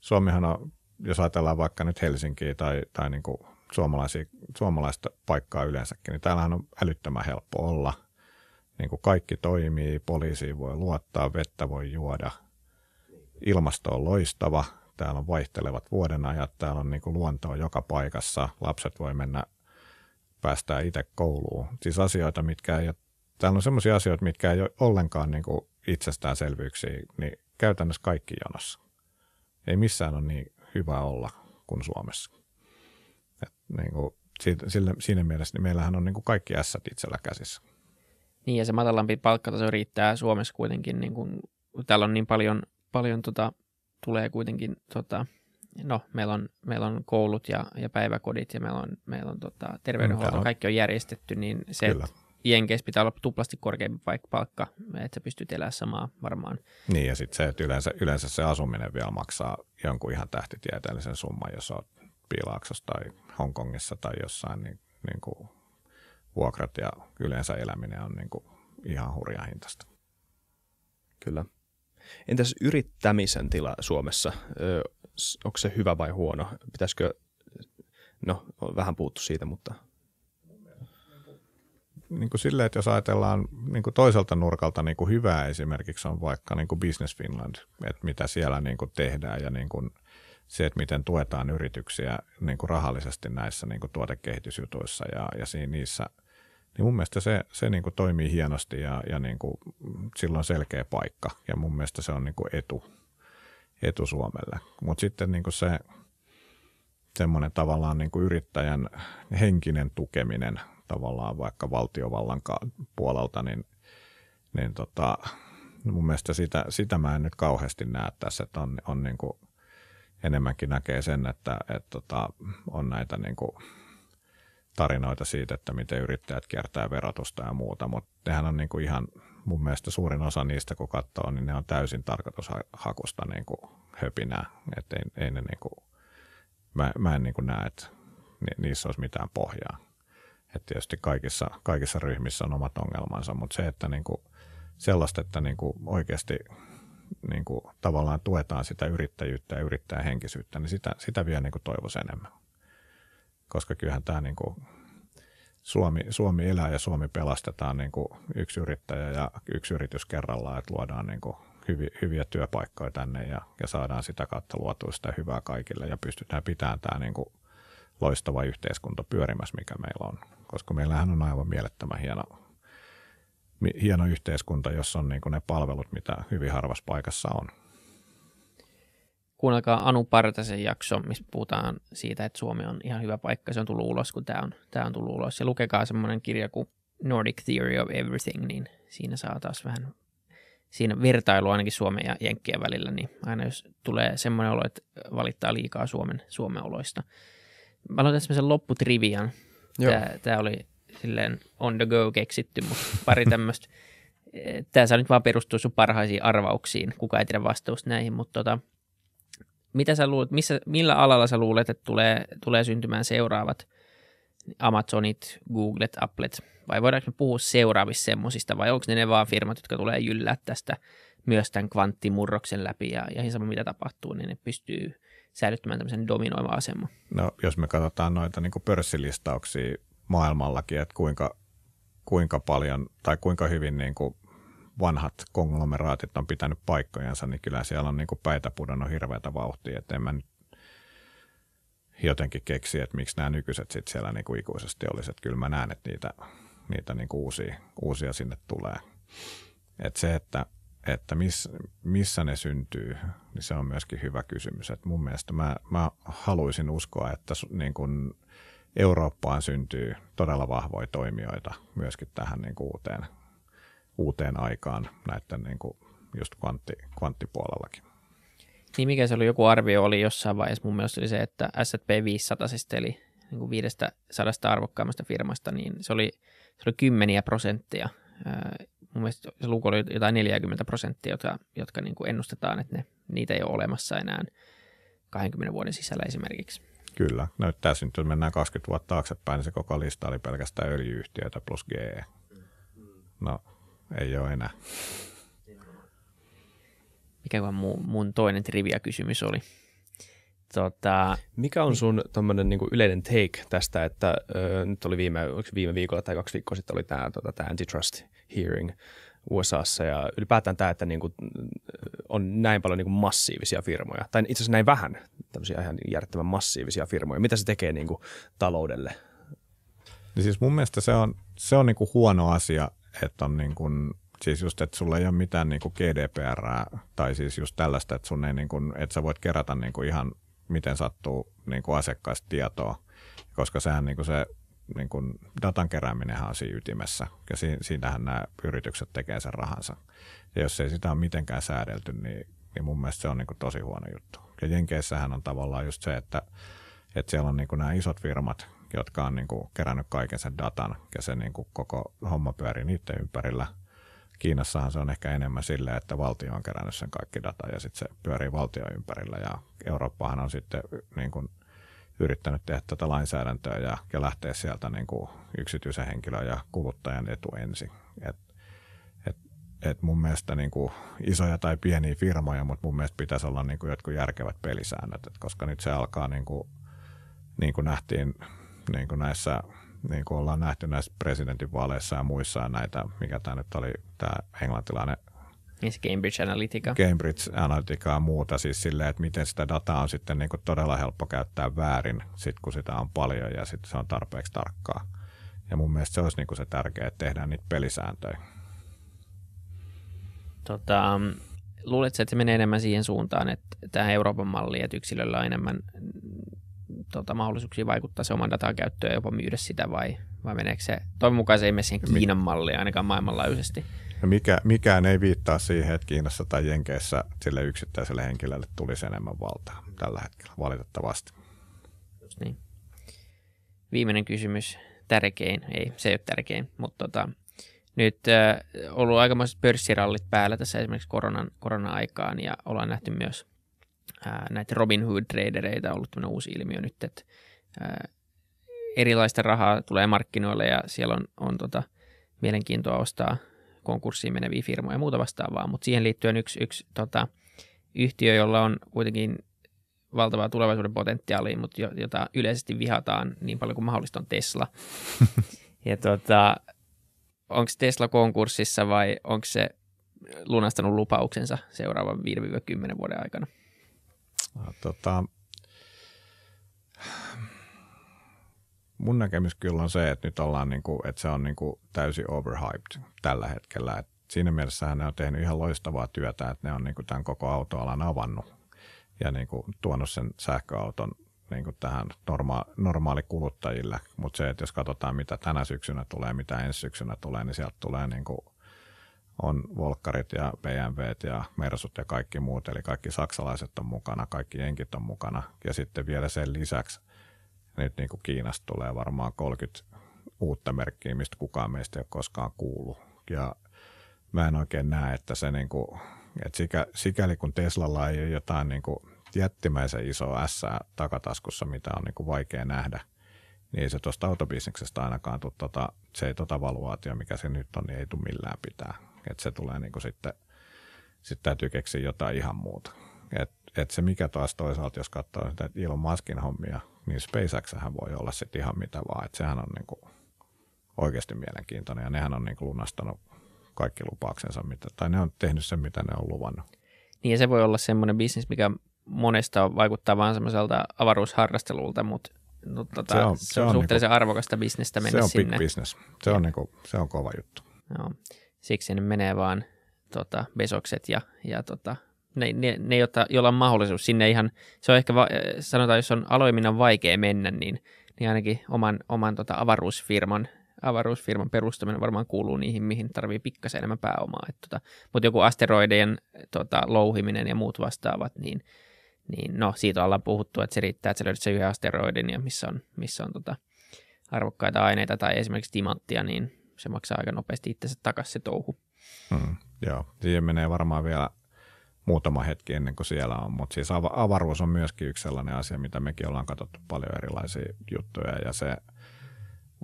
Suomihan on, jos ajatellaan vaikka nyt Helsinkiä tai, tai niinku suomalaisia, suomalaista paikkaa yleensäkin, niin täällähän on älyttömän helppo olla. Niinku kaikki toimii, poliisiin voi luottaa, vettä voi juoda, ilmasto on loistava – täällä on vaihtelevat vuodenajat, täällä on niin kuin luontoa joka paikassa, lapset voi mennä päästää itse kouluun. Siis asioita, mitkä ei täällä on sellaisia asioita, mitkä ei ole ollenkaan niin kuin itsestäänselvyyksiä, niin käytännössä kaikki jonossa. Ei missään ole niin hyvä olla kuin Suomessa. Et niin kuin, sille, siinä mielessä niin meillähän on niin kuin kaikki ässät itsellä käsissä. Niin ja se matalampi palkkataso riittää Suomessa kuitenkin, niin kuin, täällä on niin paljon, paljon tota, tulee kuitenkin, tota, no meillä on, meillä on koulut ja, ja päiväkodit ja meillä on, meillä on tota, terveydenhuolto, on. kaikki on järjestetty, niin se, Kyllä. Jenkeissä pitää olla tuplasti korkeampi palkka, että sä pystyt elämään samaa varmaan. Niin ja sitten se, että yleensä, yleensä se asuminen vielä maksaa jonkun ihan tähtitieteellisen summan, jos oot Piilaaksossa tai Hongkongissa tai jossain, niin, niin kuin vuokrat ja yleensä eläminen on niin kuin ihan hurjaa hintasta. Kyllä. Entäs yrittämisen tila Suomessa? onko se hyvä vai huono? Pitäisikö, no vähän puhuttu siitä, mutta niin kuin silleen, että jos ajatellaan niin kuin toiselta nurkalta niin kuin hyvää esimerkiksi on vaikka niin kuin Business Finland, että mitä siellä niin kuin tehdään ja niin kuin se, että miten tuetaan yrityksiä niin kuin rahallisesti näissä niin kuin tuotekehitysjutuissa ja, ja siinä, niissä – niin mun mielestä se, se niin kuin toimii hienosti ja, ja niin kuin, sillä on selkeä paikka ja mun mielestä se on niin kuin etu, etu Suomelle. Mutta sitten niin kuin se semmoinen tavallaan niin kuin yrittäjän henkinen tukeminen tavallaan vaikka valtiovallan puolelta, niin, niin tota, mun mielestä sitä, sitä mä en nyt kauheasti näe tässä, että on, on niin kuin enemmänkin näkee sen, että, että tota, on näitä niin kuin tarinoita siitä, että miten yrittäjät kiertää verotusta ja muuta, mutta nehän on niin kuin ihan mun mielestä suurin osa niistä, kun katsoo, niin ne on täysin tarkoitushakusta niin kuin höpinää, että ei, ei ne niin kuin, mä, mä en niin kuin näe, että niissä olisi mitään pohjaa. Et tietysti kaikissa, kaikissa ryhmissä on omat ongelmansa, mutta se, että niin kuin sellaista, että niin kuin oikeasti niin kuin tavallaan tuetaan sitä yrittäjyyttä ja yrittäjähenkisyyttä, niin sitä, sitä vielä niin kuin toivoisi enemmän koska kyllähän tämä niin kuin Suomi, Suomi elää ja Suomi pelastetaan niin kuin yksi yrittäjä ja yksi yritys kerrallaan, että luodaan niin kuin hyviä, työpaikkoja tänne ja, ja saadaan sitä kautta luotua sitä hyvää kaikille ja pystytään pitämään tämä niin kuin loistava yhteiskunta pyörimässä, mikä meillä on. Koska meillähän on aivan mielettömän hieno, hieno yhteiskunta, jossa on niin kuin ne palvelut, mitä hyvin harvassa paikassa on kuunnelkaa Anu Partasen jakso, missä puhutaan siitä, että Suomi on ihan hyvä paikka. Se on tullut ulos, kun tämä on, tämä on tullut ulos. Ja lukekaa semmoinen kirja kuin Nordic Theory of Everything, niin siinä saa taas vähän siinä vertailu ainakin Suomen ja Jenkkien välillä, niin aina jos tulee semmoinen olo, että valittaa liikaa Suomen, Suomen oloista. Mä aloitan semmoisen lopputrivian. tämä oli silleen on the go keksitty, mutta pari tämmöistä. Tämä saa nyt vaan perustua sun parhaisiin arvauksiin. Kuka ei tiedä vastausta näihin, mutta tota, mitä sä luulet, missä, millä alalla sä luulet, että tulee, tulee syntymään seuraavat Amazonit, Googlet, Applet, vai voidaanko me puhua seuraavissa semmoisista, vai onko ne ne vaan firmat, jotka tulee jyllää tästä myös tämän kvanttimurroksen läpi, ja, ja ihan sama mitä tapahtuu, niin ne pystyy säilyttämään tämmöisen dominoivan aseman. No, jos me katsotaan noita niin pörssilistauksia maailmallakin, että kuinka, kuinka paljon tai kuinka hyvin niin kuin vanhat konglomeraatit on pitänyt paikkojansa, niin kyllä siellä on niin kuin päitä pudonnut hirveätä vauhtia, että en mä nyt jotenkin keksi, että miksi nämä nykyiset sit siellä niin kuin ikuisesti olisi, että kyllä mä näen, että niitä, niitä niin kuin uusia, uusia sinne tulee. Et se, että, että miss, missä ne syntyy, niin se on myöskin hyvä kysymys. Et mun mielestä mä, mä haluaisin uskoa, että niin kuin Eurooppaan syntyy todella vahvoja toimijoita myöskin tähän niin kuin uuteen uuteen aikaan näiden niin kuin just kvantti, kvanttipuolellakin. Niin mikä se oli, joku arvio oli jossain vaiheessa, mun mielestä oli se, että S&P 500, siis eli niin kuin 500 arvokkaimmasta firmasta, niin se oli, se oli kymmeniä prosenttia. Mun mielestä se luku oli jotain 40 prosenttia, jotka, jotka niin kuin ennustetaan, että ne, niitä ei ole olemassa enää 20 vuoden sisällä esimerkiksi. Kyllä, näyttää nyt, jos mennään 20 vuotta taaksepäin, niin se koko lista oli pelkästään öljyyhtiöitä plus GE. No, ei ole enää. Mikä mun, mun toinen trivia-kysymys oli? Tota... Mikä on sun tämmöinen niin yleinen take tästä, että ö, nyt oli viime, viime viikolla tai kaksi viikkoa sitten oli tämä tota, antitrust hearing USAssa ja ylipäätään tämä, että niin kuin on näin paljon niin kuin massiivisia firmoja, tai itse asiassa näin vähän tämmöisiä ihan järjettömän massiivisia firmoja. Mitä se tekee niin kuin taloudelle? Niin siis mun mielestä se on, se on niin kuin huono asia että on niin kuin, siis just, että sulla ei ole mitään niin kuin GDPR tai siis just tällaista, että sun ei niin kuin, että sä voit kerätä niin kuin ihan miten sattuu niin kuin asiakkaista tietoa, koska sehän niin kuin se niin kuin datan kerääminen on siinä ytimessä, ja si- siinähän nämä yritykset tekee sen rahansa. Ja jos ei sitä ole mitenkään säädelty, niin, niin mun mielestä se on niin kuin tosi huono juttu. Ja Jenkeissähän on tavallaan just se, että, että siellä on niin kuin nämä isot firmat, jotka on niin kuin kerännyt kaiken sen datan ja se niin kuin koko homma pyörii niiden ympärillä. Kiinassahan se on ehkä enemmän silleen, että valtio on kerännyt sen kaikki data ja sitten se pyörii valtion ympärillä ja Eurooppahan on sitten niin kuin yrittänyt tehdä tätä lainsäädäntöä ja, ja lähteä sieltä niin kuin yksityisen henkilön ja kuluttajan etu ensin. Et, et, et mun mielestä niin kuin isoja tai pieniä firmoja, mutta mun mielestä pitäisi olla niin kuin jotkut järkevät pelisäännöt, et koska nyt se alkaa niin kuin, niin kuin nähtiin niin kuin näissä, niin kuin ollaan nähty näissä presidentinvaaleissa ja muissa näitä, mikä tämä nyt oli, tämä englantilainen Niin Cambridge Analytica. Cambridge Analytica ja muuta, siis silleen, että miten sitä dataa on sitten niin kuin todella helppo käyttää väärin, sit kun sitä on paljon ja sitten se on tarpeeksi tarkkaa. Ja mun mielestä se olisi niin kuin se tärkeä, että tehdään niitä pelisääntöjä. Tota, luuletko, että se menee enemmän siihen suuntaan, että tämä Euroopan malli, että yksilöllä on enemmän tota, mahdollisuuksia vaikuttaa se oman datan käyttöön ja jopa myydä sitä vai, vai meneekö se? Toivon mukaan se ei mene siihen Kiinan malliin ainakaan maailmanlaajuisesti. mikä, mikään ei viittaa siihen, että Kiinassa tai Jenkeissä sille yksittäiselle henkilölle tulisi enemmän valtaa tällä hetkellä, valitettavasti. Just niin. Viimeinen kysymys, tärkein, ei se ei ole tärkein, mutta tota, nyt äh, ollut aikamoiset pörssirallit päällä tässä esimerkiksi koronan, korona-aikaan ja ollaan nähty myös ää, näitä Robin Hood-tradereita on ollut uusi ilmiö nyt, että ää, erilaista rahaa tulee markkinoille ja siellä on, on tota, mielenkiintoa ostaa konkurssiin meneviä firmoja ja muuta vastaavaa, mutta siihen liittyen yksi, yksi tota, yhtiö, jolla on kuitenkin valtavaa tulevaisuuden potentiaalia, mutta jota yleisesti vihataan niin paljon kuin mahdollista on Tesla. ja tota, onko Tesla konkurssissa vai onko se lunastanut lupauksensa seuraavan 5-10 vuoden aikana? Tota, mun näkemys kyllä on se, että nyt ollaan niin kuin, että se on niin kuin täysin overhyped tällä hetkellä. Et siinä mielessä ne on tehnyt ihan loistavaa työtä, että ne on niin kuin tämän koko autoalan avannut ja niin kuin tuonut sen sähköauton niin kuin tähän norma- normaali Mutta se, että jos katsotaan mitä tänä syksynä tulee, mitä ensi syksynä tulee, niin sieltä tulee niin kuin on Volkkarit ja BMWt ja Mersut ja kaikki muut, eli kaikki saksalaiset on mukana, kaikki jenkit on mukana. Ja sitten vielä sen lisäksi nyt niin kuin Kiinasta tulee varmaan 30 uutta merkkiä, mistä kukaan meistä ei ole koskaan kuullut. Ja mä en oikein näe, että se niin kuin, että sikä, sikäli kun Teslalla ei ole jotain niin kuin jättimäisen iso S takataskussa, mitä on niin kuin vaikea nähdä, niin ei se tuosta autobisneksestä ainakaan tule, tota, se ei tota valuaatio, mikä se nyt on, niin ei tule millään pitää. Että se tulee niin kuin sitten, sitten täytyy keksiä jotain ihan muuta. Että et se mikä taas toisaalta, jos katsoo sitä Elon Muskin hommia, niin SpaceX voi olla sitten ihan mitä vaan. Et sehän on niin kuin oikeasti mielenkiintoinen ja nehän on niin kuin lunastanut kaikki lupauksensa, mitä, tai ne on tehnyt sen, mitä ne on luvannut. Niin ja se voi olla semmoinen bisnes, mikä monesta vaikuttaa vaan semmoiselta avaruusharrastelulta, mutta no, tota, se on, se on, se on suhteellisen niinku, arvokasta bisnestä mennä sinne. Se on sinne. big business. Se on, niinku, se on kova juttu. Joo siksi ne menee vaan tota, besokset ja, ja tota, ne, ne, ne jotta, joilla on mahdollisuus sinne ihan, se on ehkä, va, eh, sanotaan, jos on aloiminnan vaikea mennä, niin, niin ainakin oman, oman tota, avaruusfirman, avaruusfirman perustaminen varmaan kuuluu niihin, mihin tarvii pikkasen enemmän pääomaa. Et, tota, mutta joku asteroidien tota, louhiminen ja muut vastaavat, niin, niin no, siitä ollaan puhuttu, että se riittää, että sä löydät sen yhden asteroidin ja missä on, missä on tota, arvokkaita aineita tai esimerkiksi timanttia, niin se maksaa aika nopeasti itsensä takaisin se touhu. Mm, joo, siihen menee varmaan vielä muutama hetki ennen kuin siellä on, mutta siis avaruus on myöskin yksi sellainen asia, mitä mekin ollaan katsottu paljon erilaisia juttuja ja se,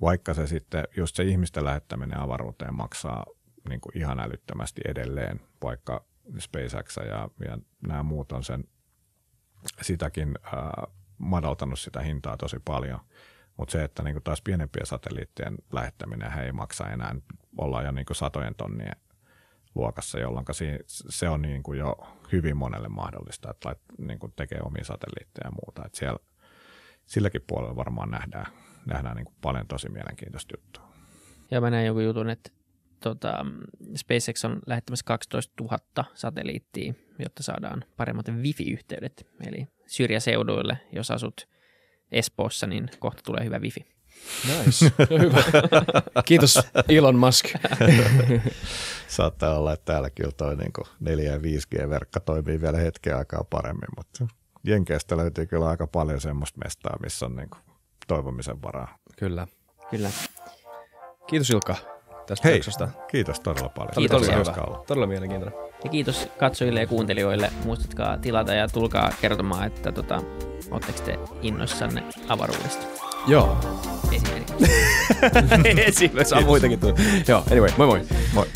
vaikka se sitten, just se ihmisten lähettäminen avaruuteen maksaa niin kuin ihan älyttömästi edelleen, vaikka SpaceX ja, ja nämä muut on sen sitäkin ää, madaltanut sitä hintaa tosi paljon – mutta se, että niinku taas pienempien satelliittien lähettäminen ei maksa enää, ollaan jo niinku satojen tonnien luokassa, jolloin se on niinku jo hyvin monelle mahdollista, että lait, niinku tekee omia satelliitteja ja muuta. Et siellä, silläkin puolella varmaan nähdään, nähdään niinku paljon tosi mielenkiintoista juttua. Ja mä näin joku jutun, että tota, SpaceX on lähettämässä 12 000 satelliittia, jotta saadaan paremmat wifi-yhteydet. Eli syrjäseuduille, jos asut Espoossa, niin kohta tulee hyvä wifi. Nice. No hyvä. Kiitos Elon Musk. Saattaa olla, että täällä kyllä toi niin 4 ja 5G-verkka toimii vielä hetken aikaa paremmin, mutta Jenkeistä löytyy kyllä aika paljon semmoista mestaa, missä on niin toivomisen varaa. Kyllä. Kyllä. Kiitos Ilkka tästä Hei, jaksosta. Kiitos todella paljon. Kiitos. Tämä oli todella, hyvä. Todella mielenkiintoinen. Ja kiitos katsojille ja kuuntelijoille. Muistatkaa tilata ja tulkaa kertomaan, että tota, oletteko te innoissanne avaruudesta. Joo. Esimerkiksi. Esimerkiksi. Muitakin tulee. Joo, anyway, moi moi. Moi.